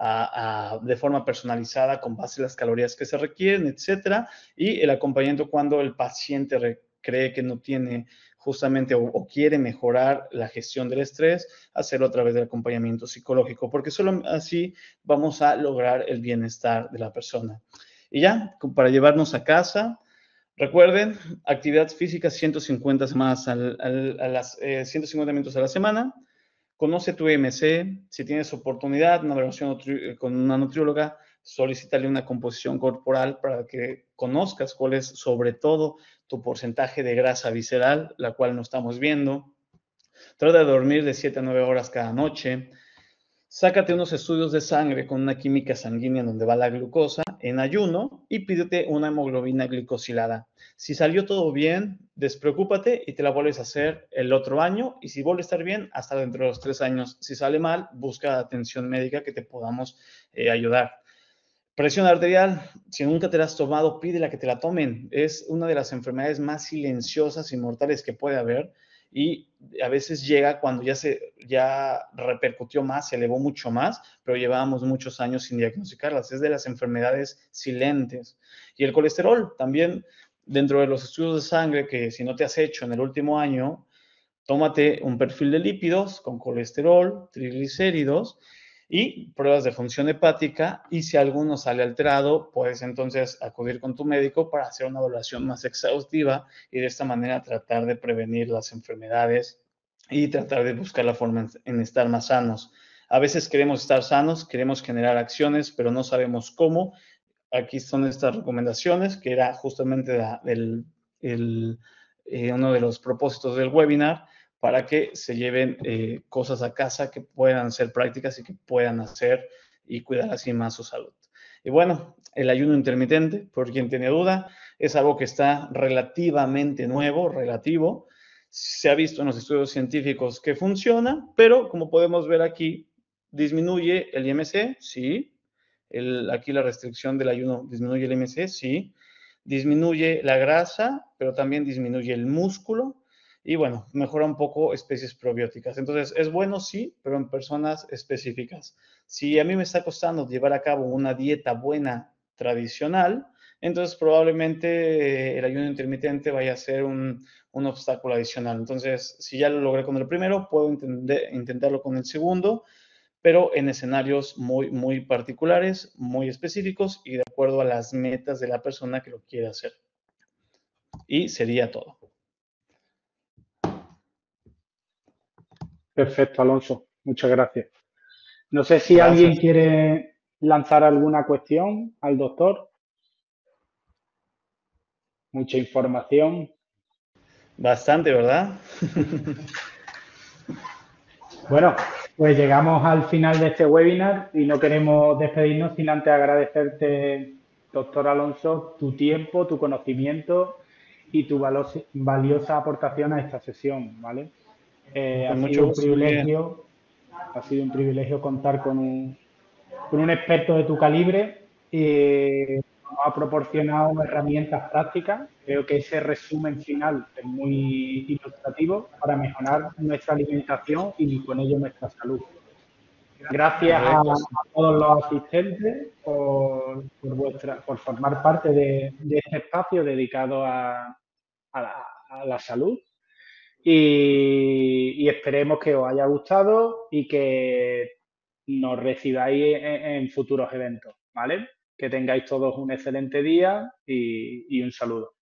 de forma personalizada con base en las calorías que se requieren, etcétera, y el acompañamiento cuando el paciente cree que no tiene justamente o, quiere mejorar la gestión del estrés, hacerlo a través del acompañamiento psicológico, porque solo así vamos a lograr el bienestar de la persona. Y ya, para llevarnos a casa, recuerden, actividad física 150 más a las 150 eh, minutos a la semana. Conoce tu e MC, si tienes oportunidad, una relación eh, con una nutrióloga, Solicítale una composición corporal para que conozcas cuál es sobre todo tu porcentaje de grasa visceral, la cual no estamos viendo. Trata de dormir de 7 a 9 horas cada noche. Sácate unos estudios de sangre con una química sanguínea donde va la glucosa en ayuno y pídete una hemoglobina glicosilada. Si salió todo bien, despreocúpate y te la vuelves a hacer el otro año y si vuelve a estar bien, hasta dentro de los tres años. Si sale mal, busca atención médica que te podamos eh, ayudar. Presión arterial, si nunca te la has tomado, pídela que te la tomen. Es una de las enfermedades más silenciosas y mortales que puede haber y a veces llega cuando ya se ya repercutió más, se elevó mucho más, pero llevábamos muchos años sin diagnosticarlas. Es de las enfermedades silentes. Y el colesterol también dentro de los estudios de sangre que si no te has hecho en el último año, tómate un perfil de lípidos con colesterol, triglicéridos y pruebas de función hepática y si alguno sale alterado, puedes entonces acudir con tu médico para hacer una evaluación más exhaustiva y de esta manera tratar de prevenir las enfermedades y tratar de buscar la forma en estar más sanos. A veces queremos estar sanos, queremos generar acciones, pero no sabemos cómo. Aquí son estas recomendaciones, que era justamente eh, uno de los propósitos del webinar para que se lleven eh, cosas a casa que puedan ser prácticas y que puedan hacer y cuidar así más su salud. Y bueno, el ayuno intermitente, por quien tiene duda, es algo que está relativamente nuevo, relativo. Se ha visto en los estudios científicos que funciona, pero como podemos ver aquí, disminuye el IMC, sí. aquí la restricción del ayuno disminuye el IMC, sí. Disminuye la grasa, pero también disminuye el músculo y bueno, mejora un poco especies probióticas. Entonces, es bueno, sí, pero en personas específicas. Si a mí me está costando llevar a cabo una dieta buena tradicional, entonces probablemente eh, el ayuno intermitente vaya a ser un, un obstáculo adicional. Entonces, si ya lo logré con el primero, puedo intentarlo con el segundo, pero en escenarios muy, muy particulares, muy específicos y de acuerdo a las metas de la persona que lo quiere hacer. Y sería todo. Perfecto, Alonso. Muchas gracias. No sé si alguien quiere lanzar alguna cuestión al doctor. Mucha información. Bastante, ¿verdad? bueno, pues llegamos al final de este webinar y no queremos despedirnos sin antes agradecerte, doctor Alonso, tu tiempo, tu conocimiento y tu valiosa aportación a esta sesión, ¿vale? Eh, ha, sido un privilegio, ha sido un privilegio contar con un, con un experto de tu calibre y nos ha proporcionado herramientas prácticas. Creo que ese resumen final es muy ilustrativo para mejorar nuestra alimentación y con ello nuestra salud. Gracias a, todos los asistentes por, por, vuestra, por formar parte de, este espacio dedicado a, la, a la salud y, esperemos que os haya gustado y que nos recibáis en, futuros eventos, ¿vale? Que tengáis todos un excelente día y un saludo.